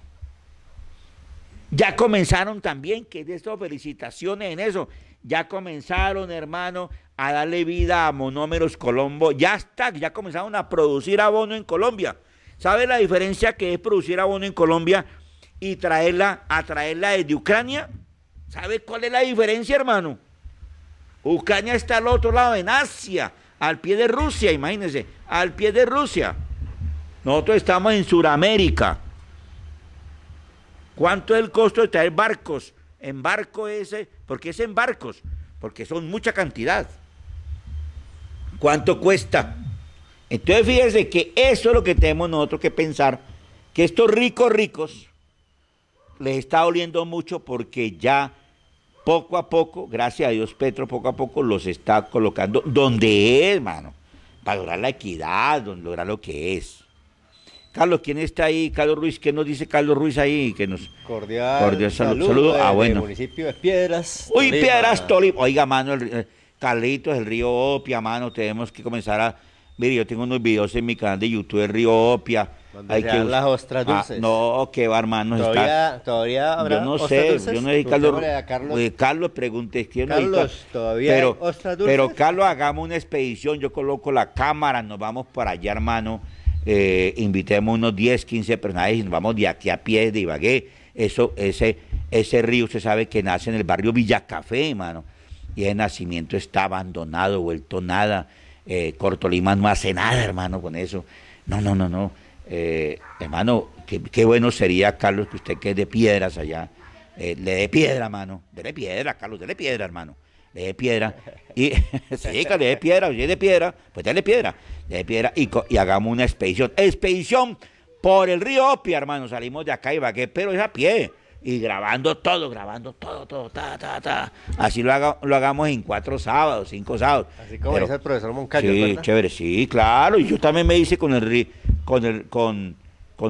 Ya comenzaron también, que de esto felicitaciones en eso, ya comenzaron, hermano, a darle vida a Monómeros Colombo. Ya está, ya comenzaron a producir abono en Colombia. ¿Sabe la diferencia que es producir abono en Colombia y traerla, a traerla desde Ucrania? ¿Sabe cuál es la diferencia, hermano? Ucrania está al otro lado, en Asia al pie de Rusia, imagínense, al pie de Rusia. Nosotros estamos en Sudamérica. ¿Cuánto es el costo de traer barcos? En barco ese, porque es en barcos, porque son mucha cantidad. ¿Cuánto cuesta? Entonces fíjense que eso es lo que tenemos nosotros que pensar, que estos ricos ricos les está oliendo mucho porque ya poco a poco, gracias a Dios Petro, poco a poco los está colocando donde es, mano, para lograr la equidad, lograr lo que es. Carlos, ¿quién está ahí? Carlos Ruiz, ¿qué nos dice Carlos Ruiz ahí? Que nos... Cordial, cordial saludo. saludo. ah, bueno. municipio de Piedras. Uy, Piedras, Tolima. Oiga, mano, Carlitos, el río Opia, mano, tenemos que comenzar a... Mire, yo tengo unos videos en mi canal de YouTube del río Opia hay que las ostras ah, dulces. no, que va, hermano. Todavía, está... ¿todavía habrá Yo no sé, yo no sé, Carlos. Carlos, eh, Carlos es. Carlos, ¿todavía pero, Carlos, hagamos una expedición. Yo coloco la cámara, nos vamos para allá, hermano. Eh, invitemos unos 10, 15 personajes y nos vamos de aquí a pie de Ibagué. Eso, ese, ese río, usted sabe que nace en el barrio Villacafé, hermano. Y el nacimiento está abandonado, vuelto nada. Eh, Cortolima no hace nada, hermano, con eso. No, no, no, no eh, hermano, qué, bueno sería, Carlos, que usted quede de piedras allá, eh, le dé piedra, mano. Dele piedra, Carlos, dele piedra, hermano. Le dé piedra. Y, sí, le piedra, oye, de piedra, pues dale piedra. Le piedra y, hagamos una expedición. Expedición por el río Opia, hermano. Salimos de acá y que pero es a pie. Y grabando todo, grabando todo, todo, Así lo, lo hagamos en cuatro sábados, cinco sábados. Así como dice el profesor Moncayo. Sí, chévere, sí, claro. Y yo también me hice con el río con, el, con,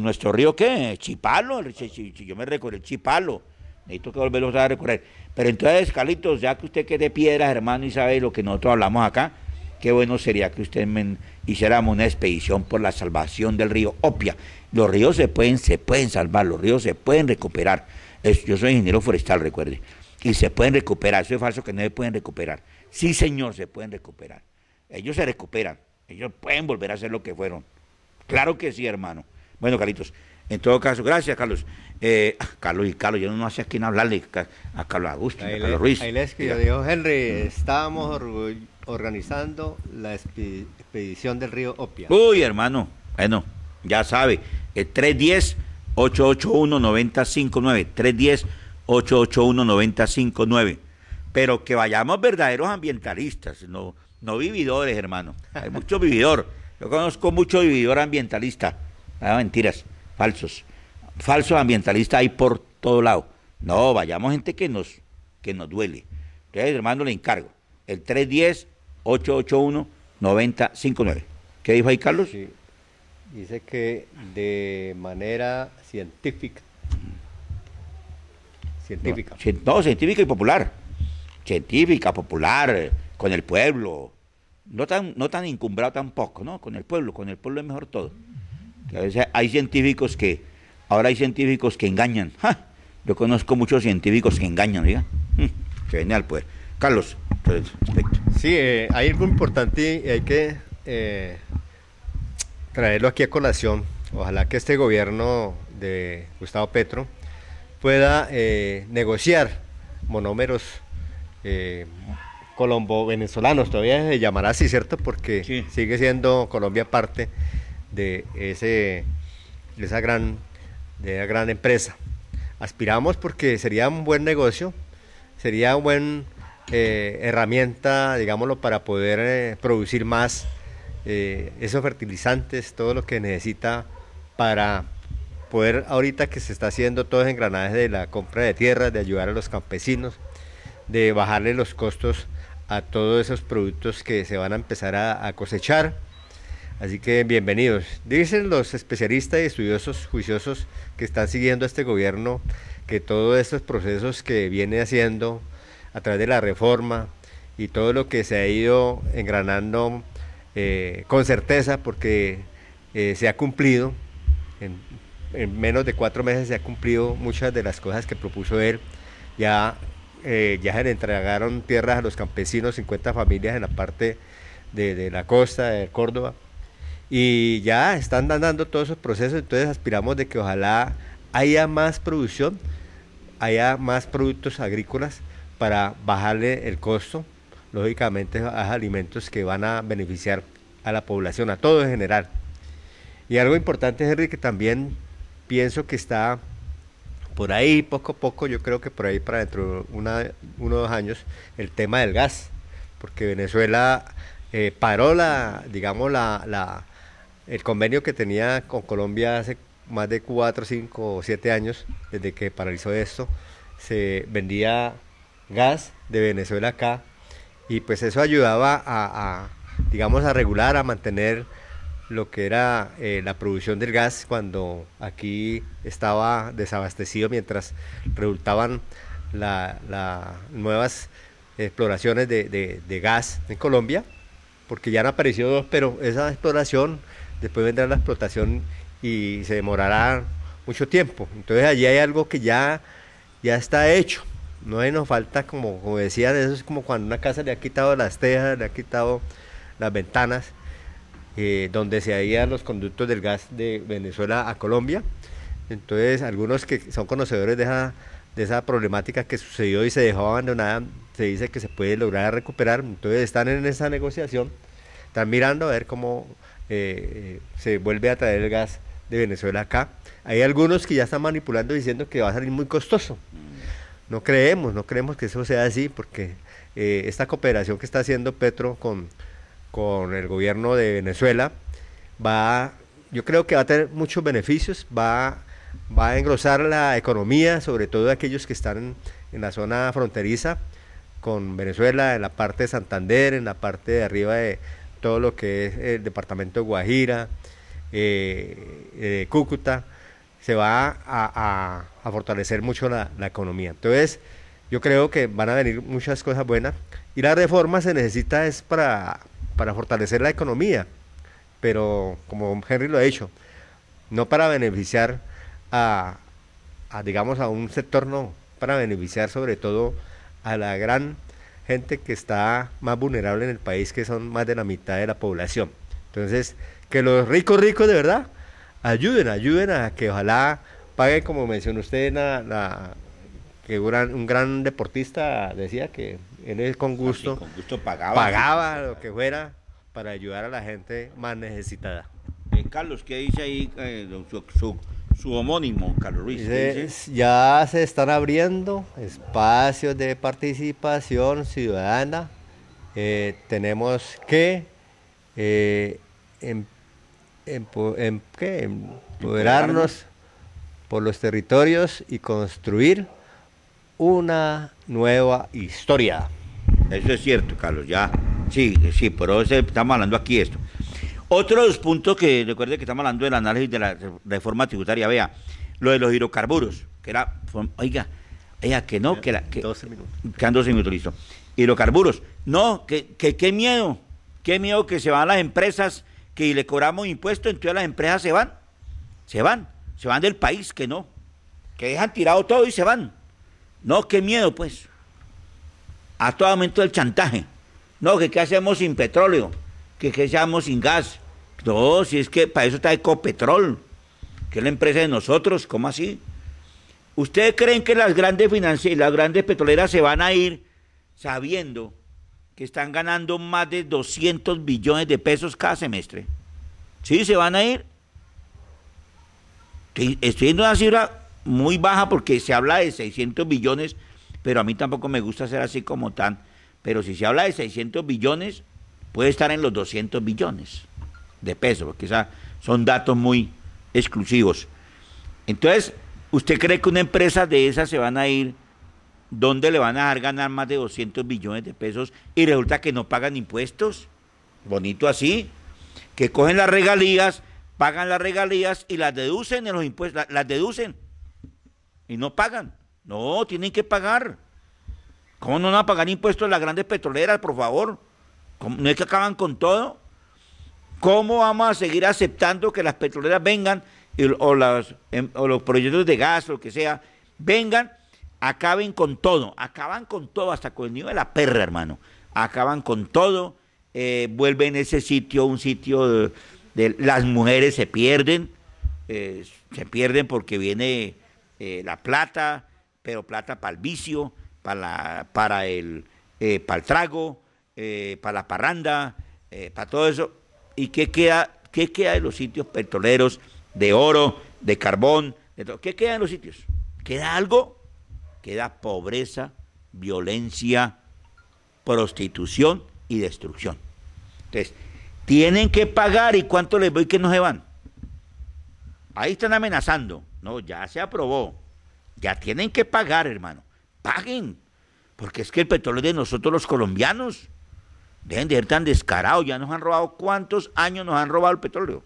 nuestro río, ¿qué? Chipalo, yo me recuerdo el Chipalo, necesito que volverlos a recorrer. Pero entonces, Carlitos, ya que usted que piedra piedras, hermano, y sabe lo que nosotros hablamos acá, qué bueno sería que usted me hiciéramos una expedición por la salvación del río Opia. Los ríos se pueden, se pueden salvar, los ríos se pueden recuperar. yo soy ingeniero forestal, recuerde. Y se pueden recuperar, eso es falso que no se pueden recuperar. Sí, señor, se pueden recuperar. Ellos se recuperan, ellos pueden volver a ser lo que fueron. Claro que sí, hermano. Bueno, Carlitos, en todo caso, gracias, Carlos. Eh, ah, Carlos y Carlos, yo no sé a quién hablarle, a Carlos Agustín, a, Carlos Ruiz. Ahí les escribió Henry, estamos mm. estábamos organizando la expedición del río Opia. Uy, hermano, bueno, ya sabe, el 310-881-9059, 310-881-9059, pero que vayamos verdaderos ambientalistas, no, no vividores, hermano, hay mucho vividor. Yo conozco mucho vividor ambientalista. nada ah, mentiras, falsos. Falsos ambientalistas hay por todo lado. No, vayamos gente que nos, que nos duele. Entonces, hermano, le encargo. El 310-881-9059. ¿Qué dijo ahí, Carlos? Sí. Dice que de manera científica. Científica. no científica y popular. Científica, popular, con el pueblo, no tan, no tan tampoco, ¿no? Con el pueblo, con el pueblo es mejor todo. a veces hay científicos que, ahora hay científicos que engañan. Yo conozco muchos científicos que engañan, diga. Genial, ¡Hm! pues. Carlos, respecto. Sí, eh, hay algo importante y hay que eh, traerlo aquí a colación. Ojalá que este gobierno de Gustavo Petro pueda eh, negociar monómeros colombo-venezolanos, todavía se llamará así, ¿cierto? Porque sigue siendo Colombia parte de, ese, esa gran, de gran empresa. Aspiramos porque sería un buen negocio, sería una buena eh, herramienta, digámoslo, para poder eh, producir más eh, esos fertilizantes, todo lo que necesita para poder, ahorita que se está haciendo todos los engranajes de la compra de tierras, de ayudar a los campesinos, de bajarle los costos a todos esos productos que se van a empezar a, cosechar. Así que bienvenidos. Dicen los especialistas y estudiosos juiciosos que están siguiendo a este gobierno que todos estos procesos que viene haciendo a través de la reforma y todo lo que se ha ido engranando eh, con certeza porque eh, se ha cumplido, en, en menos de cuatro meses se ha cumplido muchas de las cosas que propuso él, ya eh, ya se le entregaron tierras a los campesinos, 50 familias en la parte de, la costa de Córdoba. Y ya están dando todos esos procesos, entonces aspiramos de que ojalá haya más producción, haya más productos agrícolas para bajarle el costo, lógicamente, a alimentos que van a beneficiar a la población, a todo en general. Y algo importante, Henry, que también pienso que está por ahí, poco a poco, yo creo que por ahí para dentro de uno o dos años, el tema del gas, porque Venezuela eh, paró la, digamos, la, el convenio que tenía con Colombia hace más de cuatro, cinco o siete años, desde que paralizó esto, se vendía gas de Venezuela acá y pues eso ayudaba a digamos, a regular, a mantener lo que era eh, la producción del gas cuando aquí estaba desabastecido mientras resultaban las nuevas exploraciones de, gas en Colombia, porque ya han aparecido dos, pero esa exploración, después vendrá la explotación y se demorará mucho tiempo. Entonces allí hay algo que ya, ya está hecho. No nos falta, como, como decían, eso es como cuando una casa le ha quitado las tejas, le ha quitado las ventanas eh, donde se hallan los conductos del gas de Venezuela a Colombia. Entonces, algunos que son conocedores de esa, de esa problemática que sucedió y se dejó abandonada, se dice que se puede lograr recuperar. Entonces, están en esa negociación, están mirando a ver cómo eh, eh, se vuelve a traer el gas de Venezuela acá. Hay algunos que ya están manipulando diciendo que va a salir muy costoso. No creemos, no creemos que eso sea así, porque esta cooperación que está haciendo Petro con, con el gobierno de Venezuela va, yo creo que va a tener muchos beneficios, va, va a engrosar la economía, sobre todo aquellos que están en, la zona fronteriza con Venezuela, en la parte de Santander, en la parte de arriba de todo lo que es el departamento de Guajira, eh, eh, Cúcuta, se va a, fortalecer mucho la economía. Entonces, yo creo que van a venir muchas cosas buenas. Y la reforma se necesita es para, para fortalecer la economía, pero como Henry lo ha dicho no para beneficiar a, digamos, a un sector, no, para beneficiar sobre todo a la gran gente que está más vulnerable en el país, que son más de la mitad de la población. Entonces, que los ricos, ricos de verdad, ayuden, ayuden a que ojalá paguen, como mencionó usted, que un gran deportista decía que él con gusto, pagaba, pagaba lo que fuera para ayudar a la gente más necesitada. Eh, Carlos, ¿qué dice ahí eh, su, homónimo, Carlos Ruiz? Ya se están abriendo espacios de participación ciudadana. Eh, tenemos que em, em, empoderarnos por los territorios y construir una nueva historia. Eso es cierto, Carlos, ya. Sí, sí, pero estamos hablando aquí esto. Otro de los puntos que recuerde que estamos hablando del análisis de la reforma tributaria, vea, lo de los hidrocarburos, que era, oiga, oiga, que no, que la. Que, 12 minutos. Quedan 12 minutos, listo. Hidrocarburos. No, que, qué miedo, qué miedo que se van las empresas, que le cobramos impuestos, entonces las empresas se van, se van, se van del país, que no, que dejan tirado todo y se van. No, qué miedo, pues a todo momento el chantaje. No, que qué hacemos sin petróleo, que qué hacemos sin gas. No, si es que para eso está Ecopetrol, que es la empresa de nosotros, ¿cómo así? ¿Ustedes creen que las grandes financieras, las grandes petroleras se van a ir sabiendo que están ganando más de 200 billones de pesos cada semestre? ¿Sí se van a ir? Estoy, estoy en una cifra muy baja porque se habla de 600 billones pero a mí tampoco me gusta ser así como tan. Pero si se habla de 600 billones, puede estar en los 200 billones de pesos, porque son datos muy exclusivos. Entonces, ¿usted cree que una empresa de esas se van a ir donde le van a dar ganar más de 200 billones de pesos y resulta que no pagan impuestos? Bonito así, que cogen las regalías, pagan las regalías y las deducen en los impuestos, las deducen y no pagan. No, tienen que pagar. ¿Cómo no van a pagar impuestos las grandes petroleras, por favor? ¿No es que acaban con todo? ¿Cómo vamos a seguir aceptando que las petroleras vengan o, las, em, los proyectos de gas, lo que sea, vengan, acaben con todo? Acaban con todo, hasta con el niño de la perra, hermano. Acaban con todo, eh, vuelven ese sitio, un sitio de, las mujeres se pierden, eh, se pierden porque viene eh, la plata, pero plata para el vicio, para, para, el, eh, para trago, eh, para la parranda, eh, para todo eso. ¿Y qué queda, qué queda de los sitios petroleros de oro, de carbón? ¿Qué queda en los sitios? ¿Queda algo? Queda pobreza, violencia, prostitución y destrucción. Entonces, tienen que pagar y cuánto les voy que no se van. Ahí están amenazando. No, ya se aprobó ya tienen que pagar, hermano. Paguen. Porque es que el petróleo de nosotros los colombianos. deben de ser tan descarados. Ya nos han robado cuántos años nos han robado el petróleo.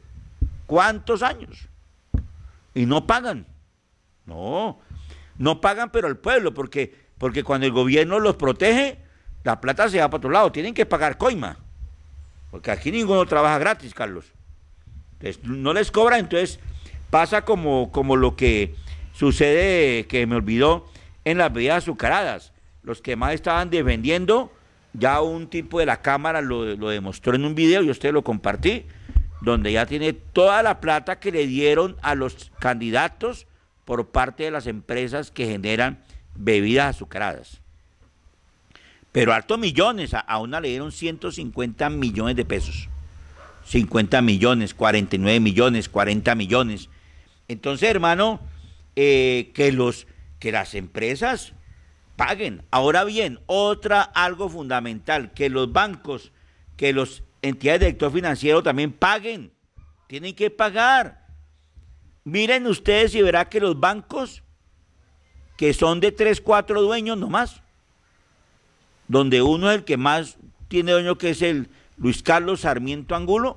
¿Cuántos años? Y no pagan. No. No pagan, pero al pueblo, porque, porque cuando el gobierno los protege, la plata se va para otro lado. Tienen que pagar coima. Porque aquí ninguno trabaja gratis, Carlos. Entonces, no les cobra, entonces pasa como, como lo que Sucede que me olvidó en las bebidas azucaradas. Los que más estaban defendiendo, ya un tipo de la cámara lo, demostró en un video, y usted lo compartí, donde ya tiene toda la plata que le dieron a los candidatos por parte de las empresas que generan bebidas azucaradas. Pero altos millones, a, a una le dieron 150 millones de pesos. 50 millones, 49 millones, 40 millones. Entonces, hermano, eh, que, los, que las empresas paguen. Ahora bien, otra algo fundamental, que los bancos, que las entidades de sector financiero también paguen. Tienen que pagar. Miren ustedes y verá que los bancos, que son de tres, cuatro dueños nomás, donde uno es el que más tiene dueño, que es el Luis Carlos Sarmiento Angulo,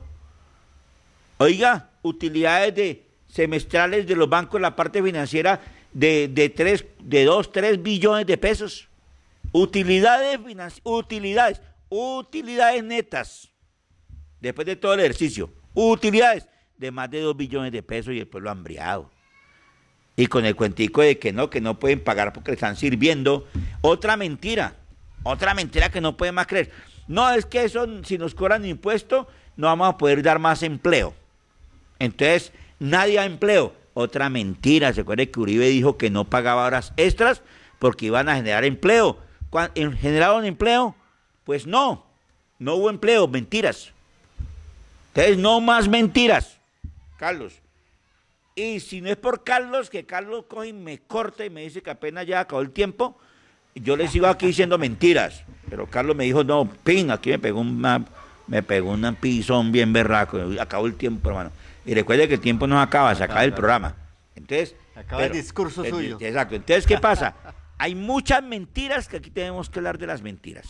oiga, utilidades de semestrales de los bancos, en la parte financiera, de, de, tres, de 2, 3 billones de pesos. Utilidades, utilidades, utilidades netas, después de todo el ejercicio, utilidades de más de 2 billones de pesos y el pueblo hambriado. Y con el cuentico de que no, que no pueden pagar porque le están sirviendo. Otra mentira, otra mentira que no pueden más creer. No, es que eso, si nos cobran impuestos, no vamos a poder dar más empleo. Entonces, nadie a empleo. Otra mentira, se acuerda que Uribe dijo que no pagaba horas extras porque iban a generar empleo. ¿Generaron empleo? Pues no, no hubo empleo, mentiras. Entonces, no más mentiras, Carlos. Y si no es por Carlos, que Carlos Cohen me corta y me dice que apenas ya acabó el tiempo, yo les sigo aquí diciendo mentiras. Pero Carlos me dijo, no, pin, aquí me pegó un me pegó un pisón bien berraco. Acabó el tiempo, hermano. Y recuerde que el tiempo no acaba, se acaba el programa. Entonces. el discurso suyo. Exacto. Entonces, ¿qué pasa? Hay muchas mentiras que aquí tenemos que hablar de las mentiras.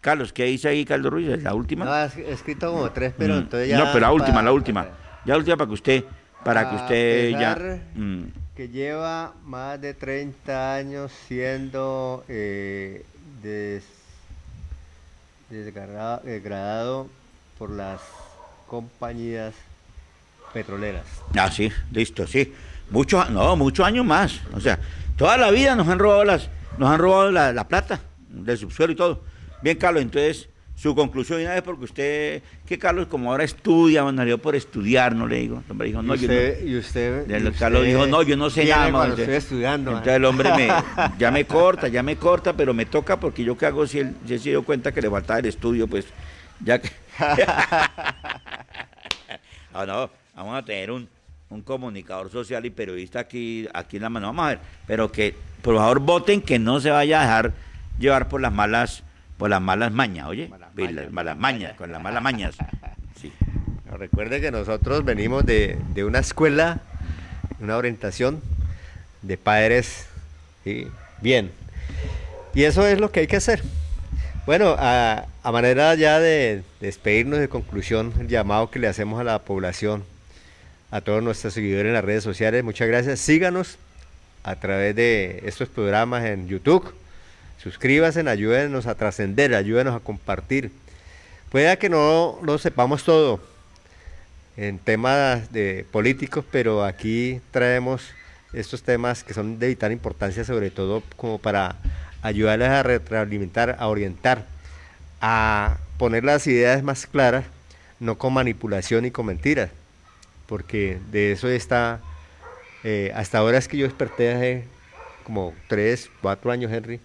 Carlos, ¿qué dice ahí Carlos Ruiz? ¿Es la última? No, ha escrito como tres, pero mm. entonces ya. No, pero la última, la última. Ya la última para que usted. Para que usted ya. Mm. Que lleva más de 30 años siendo eh, desgradado por las compañías petroleras. Ah, sí, listo, sí. Muchos, no, muchos años más. O sea, toda la vida nos han robado las, nos han robado la, plata del subsuelo y todo. Bien, Carlos, entonces, su conclusión es porque usted, que Carlos, como ahora estudia, mandaría por estudiar, no le digo. El hombre dijo, no, yo no. Y usted, y usted Carlos dijo, no, yo no sé nada estoy estudiando. Entonces ¿eh? el hombre me, ya me corta, ya me corta, pero me toca porque yo qué hago si él si se dio cuenta que le faltaba el estudio, pues ya que... ah, no. Vamos a tener un, comunicador social y periodista aquí, aquí en la mano. Vamos a ver, pero que por favor voten que no se vaya a dejar llevar por las malas, por las malas mañas, oye, malas mañas, con las malas mañas. Sí. recuerde que nosotros venimos de, una escuela, una orientación de padres bien. Y eso es lo que hay que hacer. Bueno, a, manera ya de despedirnos de conclusión, el llamado que le hacemos a la población a todos nuestros seguidores en las redes sociales. Muchas gracias. Síganos a través de estos programas en YouTube. Suscríbanse, ayúdenos a trascender, ayúdenos a compartir. Puede que no lo sepamos todo en temas de políticos, pero aquí traemos estos temas que son de vital importancia, sobre todo como para ayudarles a retroalimentar, a orientar, a poner las ideas más claras, no con manipulación y con mentiras porque de eso está, eh, hasta ahora es que yo desperté hace como tres, cuatro años, Henry,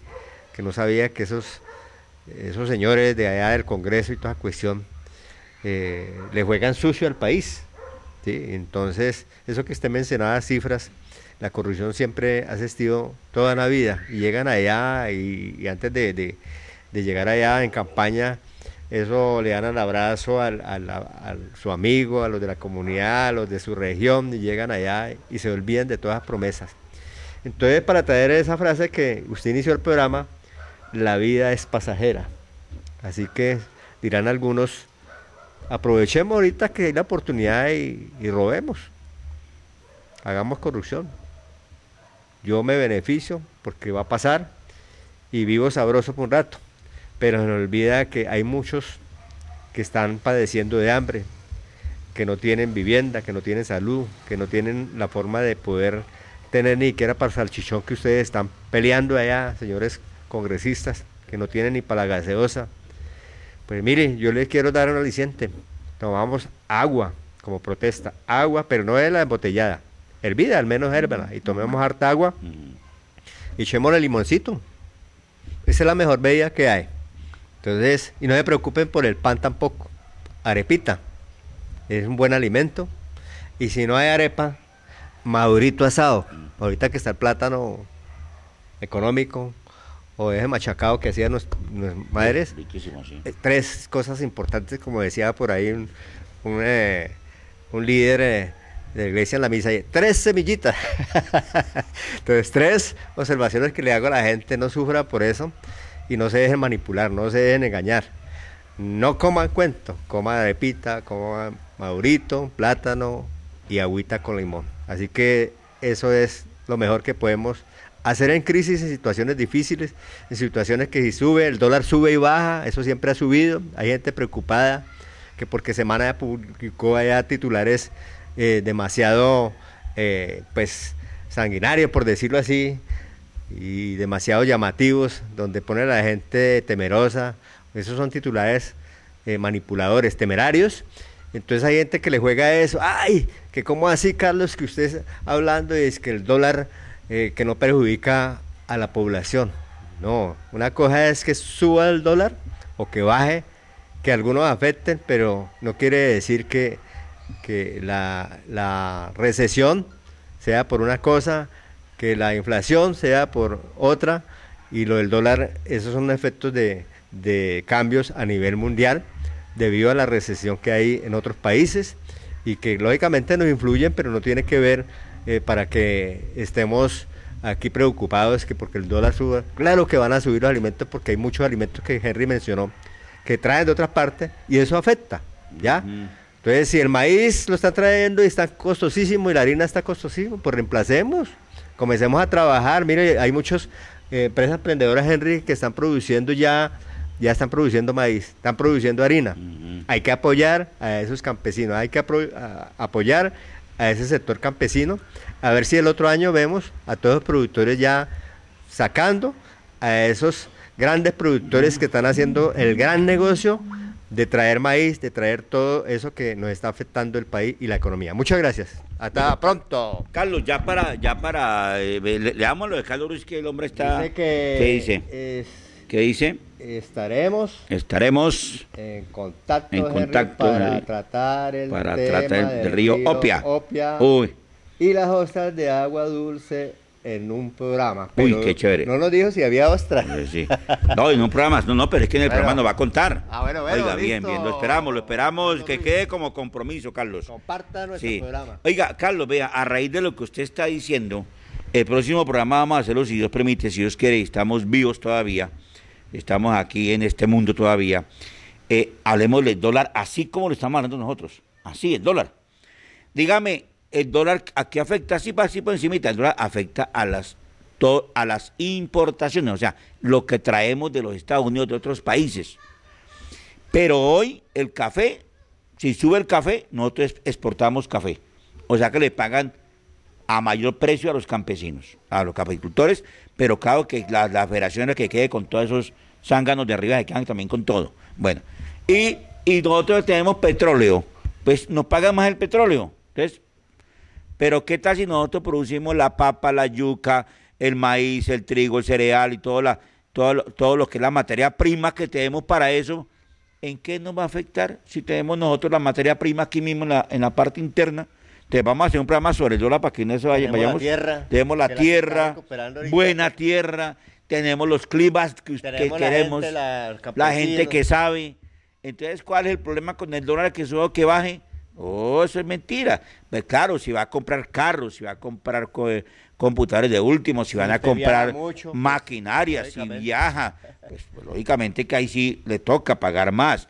que no sabía que esos, esos señores de allá del Congreso y toda cuestión eh, le juegan sucio al país. ¿sí? Entonces, eso que estén mencionadas cifras, la corrupción siempre ha existido toda la vida y llegan allá y, antes de llegar allá en campaña eso le dan el abrazo a su amigo, a los de la comunidad, a los de su región, y llegan allá y se olvidan de todas las promesas. Entonces, para traer esa frase que usted inició el programa, la vida es pasajera. Así que dirán algunos, aprovechemos ahorita que hay la oportunidad y robemos. Hagamos corrupción. Yo me beneficio porque va a pasar y vivo sabroso por un rato pero se olvida que hay muchos que están padeciendo de hambre, que no tienen vivienda, que no tienen salud, que no tienen la forma de poder tener ni siquiera para salchichón que ustedes están peleando allá, señores congresistas, que no tienen ni para la gaseosa. Pues mire, yo les quiero dar un aliciente. Tomamos agua como protesta, agua, pero no es la embotellada, hervida, al menos hervida, y tomemos harta agua y mm. el limoncito. Esa es la mejor bebida que hay. Entonces, y no se preocupen por el pan tampoco. Arepita es un buen alimento. Y si no hay arepa, madurito asado. Ahorita que está el plátano económico o ese machacado que hacían nuestras madres. Eh, tres cosas importantes, como decía por ahí un, eh, líder eh, de la iglesia en la misa. Tres semillitas. Entonces, tres observaciones que le hago a la gente, no sufra por eso y no se dejen manipular, no se dejen engañar. No coman cuentos, coman arepita, coman madurito, plátano y agüita con limón. Así que eso es lo mejor que podemos hacer en crisis, en situaciones difíciles, en situaciones que si sube, el dólar sube y baja, eso siempre ha subido, hay gente preocupada que porque Semana ya publicó allá titulares eh, demasiado, eh, pues, sanguinarios, por decirlo así, y demasiado llamativos, donde pone a la gente temerosa. Esos son titulares eh, manipuladores, temerarios. Entonces hay gente que le juega eso. ¡Ay! Que cómo así, Carlos, que usted está hablando es que el dólar eh, que no perjudica a la población. No, una cosa es que suba el dólar o que baje, que algunos afecten, pero no quiere decir que, que la, la recesión sea por una cosa que la inflación sea por otra y lo del dólar, esos son efectos de, cambios a nivel mundial debido a la recesión que hay en otros países y que lógicamente nos influyen, pero no tiene que ver eh, para que estemos aquí preocupados que porque el dólar suba, claro que van a subir los alimentos porque hay muchos alimentos que Henry mencionó que traen de otras partes y eso afecta, ¿ya? Entonces, si el maíz lo está trayendo y está costosísimo y la harina está costosísimo, pues reemplacemos. Comencemos a trabajar. Mire, hay muchas eh, empresas emprendedoras, Henry, que están produciendo ya, ya están produciendo maíz, están produciendo harina. Hay que apoyar a esos campesinos, hay que apoyar a ese sector campesino. A ver si el otro año vemos a todos los productores ya sacando a esos grandes productores que están haciendo el gran negocio de traer maíz, de traer todo eso que nos está afectando el país y la economía. Muchas gracias. Hasta pronto. Carlos, ya para, ya para, eh, le, de Carlos Ruiz que el hombre está. Dice que ¿Qué dice? ¿Qué dice? Estaremos. Estaremos. En contacto. En contacto. para tratar el tema del, río, Opia. Opia Uy. Y las ostras de agua dulce en un programa. Uy, qué chévere. No nos dijo si había ostras. No, en un programa, no, no, pero es que en el programa nos va a contar. Ah, bueno, bueno. Oiga, bien, bien, lo esperamos, lo esperamos, que quede como compromiso, Carlos. Comparta nuestro programa. Oiga, Carlos, vea, a raíz de lo que usted está diciendo, el próximo programa vamos a hacerlo, si Dios permite, si Dios quiere, estamos vivos todavía, estamos aquí en este mundo todavía. Eh, hablemos del dólar así como lo estamos hablando nosotros, así el dólar. Dígame, el dólar a qué afecta, si para así por encima, el dólar afecta a las, a las importaciones, o sea, lo que traemos de los Estados Unidos, de otros países. Pero hoy el café, si sube el café, nosotros exportamos café. O sea que le pagan a mayor precio a los campesinos, a los cafecultores, pero claro que la, federación es la que quede con todos esos zánganos de arriba, se quedan también con todo. Bueno, y, nosotros tenemos petróleo, pues nos pagan más el petróleo. Entonces, pero ¿qué tal si nosotros producimos la papa, la yuca, el maíz, el trigo, el cereal y todo, la, lo que es la materia prima que tenemos para eso? ¿En qué nos va a afectar si tenemos nosotros la materia prima aquí mismo en la, parte interna? Te vamos a hacer un programa sobre el dólar para que no se vaya, vayamos. La tierra, tenemos la tierra, buena tierra, tenemos los climas que, queremos, la gente, que sabe. Entonces, ¿cuál es el problema con el dólar que sube o que baje? Oh, eso es mentira. Pues claro, si va a comprar carros, si va a comprar eh, computadores de último, si van a comprar maquinaria, si viaja, pues, pues, lógicamente que ahí sí le toca pagar más.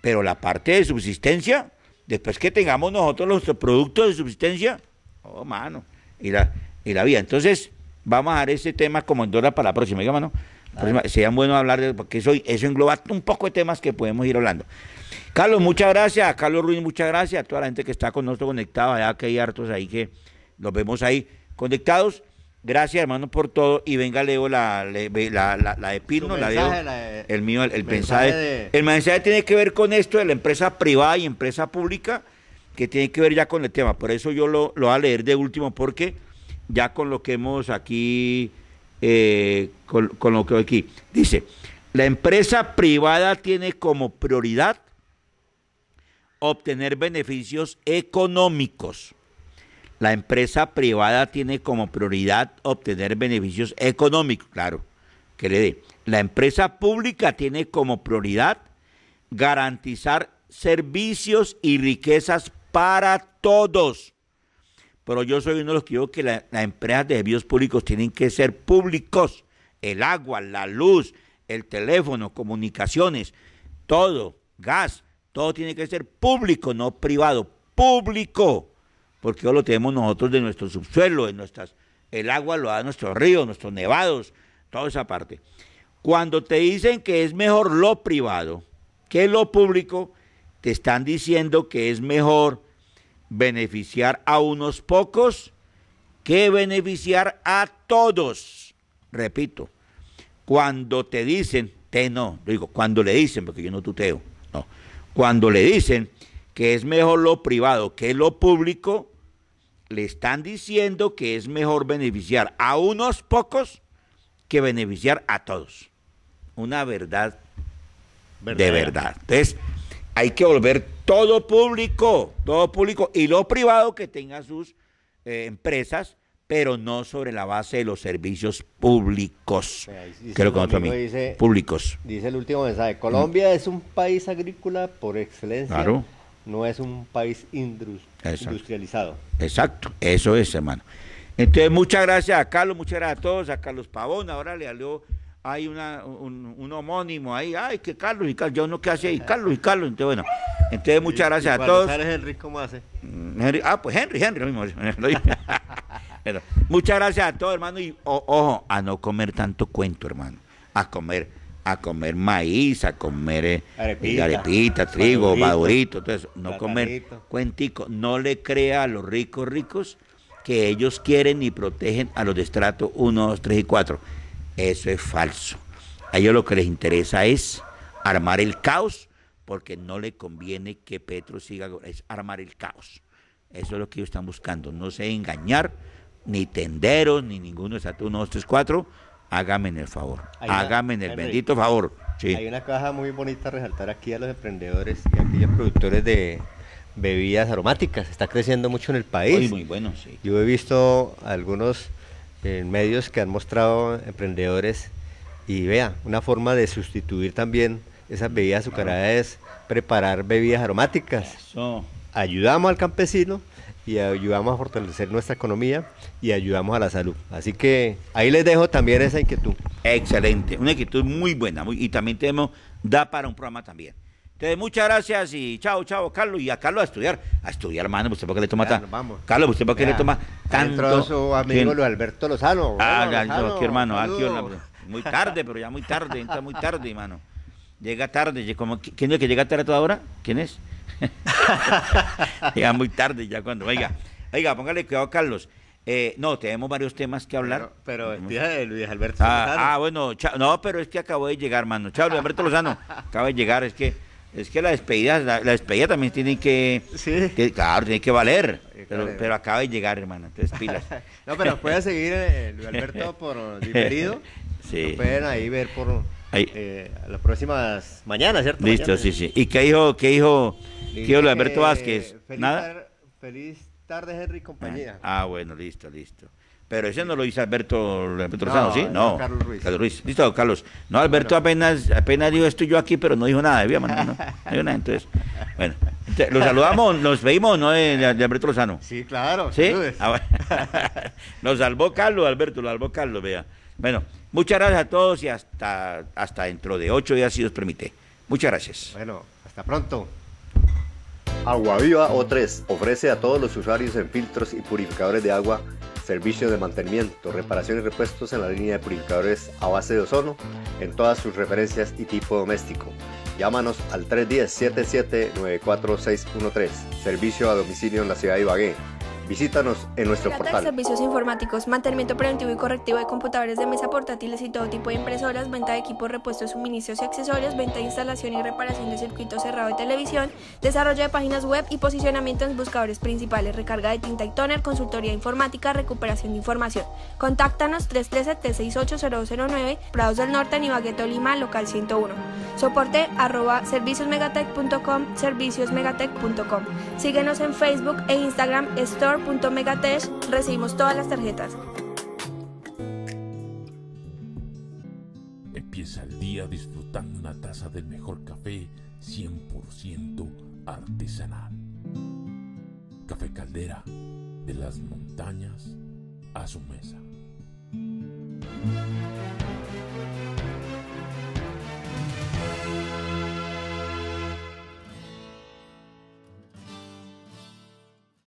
Pero la parte de subsistencia, después que tengamos nosotros los productos de subsistencia, oh, mano, y la, y la vida. Entonces, vamos a dar ese tema como en dólar para la próxima, mano. Claro. Sería bueno hablar de, porque eso, eso engloba un poco de temas que podemos ir hablando. Carlos, muchas gracias. Carlos Ruiz, muchas gracias. A toda la gente que está con nosotros conectada, ya que hay hartos ahí que los vemos ahí conectados. Gracias, hermano, por todo. Y venga, leo la, la, de Pino, la, de, el mío, el, mensaje. El mensaje tiene que ver con esto de la empresa privada y empresa pública, que tiene que ver ya con el tema. Por eso yo lo, lo voy a leer de último, porque ya con lo que hemos aquí, eh, con, lo que aquí. Dice, la empresa privada tiene como prioridad obtener beneficios económicos. La empresa privada tiene como prioridad obtener beneficios económicos, claro, que le dé. La empresa pública tiene como prioridad garantizar servicios y riquezas para todos. Pero yo soy uno de los que digo que las empresas de servicios públicos tienen que ser públicos. El agua, la luz, el teléfono, comunicaciones, todo, gas, todo tiene que ser público, no privado, público, porque lo tenemos nosotros de nuestro subsuelo, de nuestras, el agua lo da nuestro río, nuestros nevados, toda esa parte. Cuando te dicen que es mejor lo privado que lo público, te están diciendo que es mejor beneficiar a unos pocos que beneficiar a todos. Repito, cuando te dicen, te no, digo, cuando le dicen, porque yo no tuteo, cuando le dicen que es mejor lo privado que lo público, le están diciendo que es mejor beneficiar a unos pocos que beneficiar a todos. Una verdad de verdad. Entonces, hay que volver todo público, todo público y lo privado que tenga sus eh, empresas pero no sobre la base de los servicios públicos. Dice Creo que amigo, públicos. Dice el último mensaje, Colombia mm. es un país agrícola por excelencia. Claro. No es un país industrializado. Exacto, eso es, hermano. Entonces, muchas gracias a Carlos, muchas gracias a todos, a Carlos Pavón. Ahora le salió, hay un, homónimo ahí, ay, que Carlos y Carlos, yo no qué hace ahí, Carlos y Carlos, entonces bueno, entonces muchas gracias a todos. ¿cómo hace? Mm, ah, pues Henry, Henry, lo mismo. muchas gracias a todos, hermano. Y ojo, a no comer tanto cuento, hermano. A comer, a comer maíz, a comer eh, arepita, trigo, madurito, todo eso. No comer cuentico. No le crea a los ricos ricos que ellos quieren y protegen a los de estrato 1, 2, 3 y 4. Eso es falso. A ellos lo que les interesa es armar el caos, porque no le conviene que Petro siga, es armar el caos. Eso es lo que ellos están buscando, no se engañar ni tenderos, ni ninguno está uno, dos, tres, cuatro. Hágame en el favor, hágame en el bendito favor. Hay una caja muy bonita a resaltar aquí a los emprendedores y a aquellos productores de bebidas aromáticas. Está creciendo mucho en el país. Muy, muy bueno, Yo he visto algunos eh, medios que han mostrado emprendedores y vea, una forma de sustituir también esas bebidas azucaradas es preparar bebidas aromáticas. Ayudamos al campesino y ayudamos a fortalecer nuestra economía y ayudamos a la salud. Así que ahí les dejo también esa inquietud. Excelente, una inquietud muy buena muy, y también tenemos, da para un programa también. Entonces, muchas gracias y chao, chao, Carlos. Y a Carlos a estudiar. A estudiar, hermano. ¿Usted por qué le toma tanto? Carlos, ¿usted por qué le toma tanto? su amigo lo Alberto Lozano. Ah, aquí, hermano. Aquí, Muy tarde, pero ya muy tarde. Entra muy tarde, hermano. Llega tarde, como, ¿quién es el que llega tarde a toda hora? ¿Quién es? llega muy tarde ya cuando. Oiga, oiga, póngale cuidado, Carlos. Eh, no, tenemos varios temas que hablar. Pero, pero día de Luis Alberto ah, ah bueno, no, pero es que acabo de llegar, mano. Chao, Luis Alberto Lozano. acaba de llegar, es que es que la despedida, la, despedida también tiene que, claro, tiene que valer. pero, acaba de llegar, hermano. entonces pilas. no, pero puede seguir eh, Luis Alberto por diferido. Sí. pueden ahí ver por eh, las próximas mañanas, ¿cierto? Listo, sí, sí. ¿Y qué dijo, qué dijo, qué dijo Alberto Vázquez? Feliz ¿Nada? feliz tarde, Henry compañía. Ah, ah, bueno, listo, listo. Pero ese no lo hizo Alberto, Lozano, ¿sí? No, Carlos Ruiz. Carlos Listo, Carlos. No, Alberto apenas, apenas dijo esto yo aquí, pero no dijo nada, Debía mañana, No, entonces. Bueno, ¿lo saludamos, nos veímos, ¿no? De, Alberto Lozano. Sí, claro. Sí. Ah, nos salvó Carlos, Alberto, lo salvó Carlos, vea. Bueno, Muchas gracias a todos y hasta, hasta dentro de ocho días, si os permite. Muchas gracias. Bueno, hasta pronto. Agua Viva O3 ofrece a todos los usuarios en filtros y purificadores de agua servicio de mantenimiento, reparación y repuestos en la línea de purificadores a base de ozono en todas sus referencias y tipo doméstico. Llámanos al 310 7794 Servicio a domicilio en la ciudad de Ibagué. Visítanos en nuestro portal. servicios informáticos, mantenimiento preventivo y correctivo de computadores de mesa portátiles y todo tipo de impresoras, venta de equipos, repuestos, suministros y accesorios, venta de instalación y reparación de circuitos cerrados de televisión, desarrollo de páginas web y posicionamiento en buscadores principales, recarga de tinta y toner, consultoría informática, recuperación de información. Contáctanos 313 368 Prados del Norte, Nibagueto Lima, local 101. Soporte arroba serviciosmegatech.com, serviciosmegatech.com. Síguenos en Facebook e Instagram Store test recibimos todas las tarjetas. Empieza el día disfrutando una taza del mejor café 100% artesanal. Café Caldera, de las montañas a su mesa.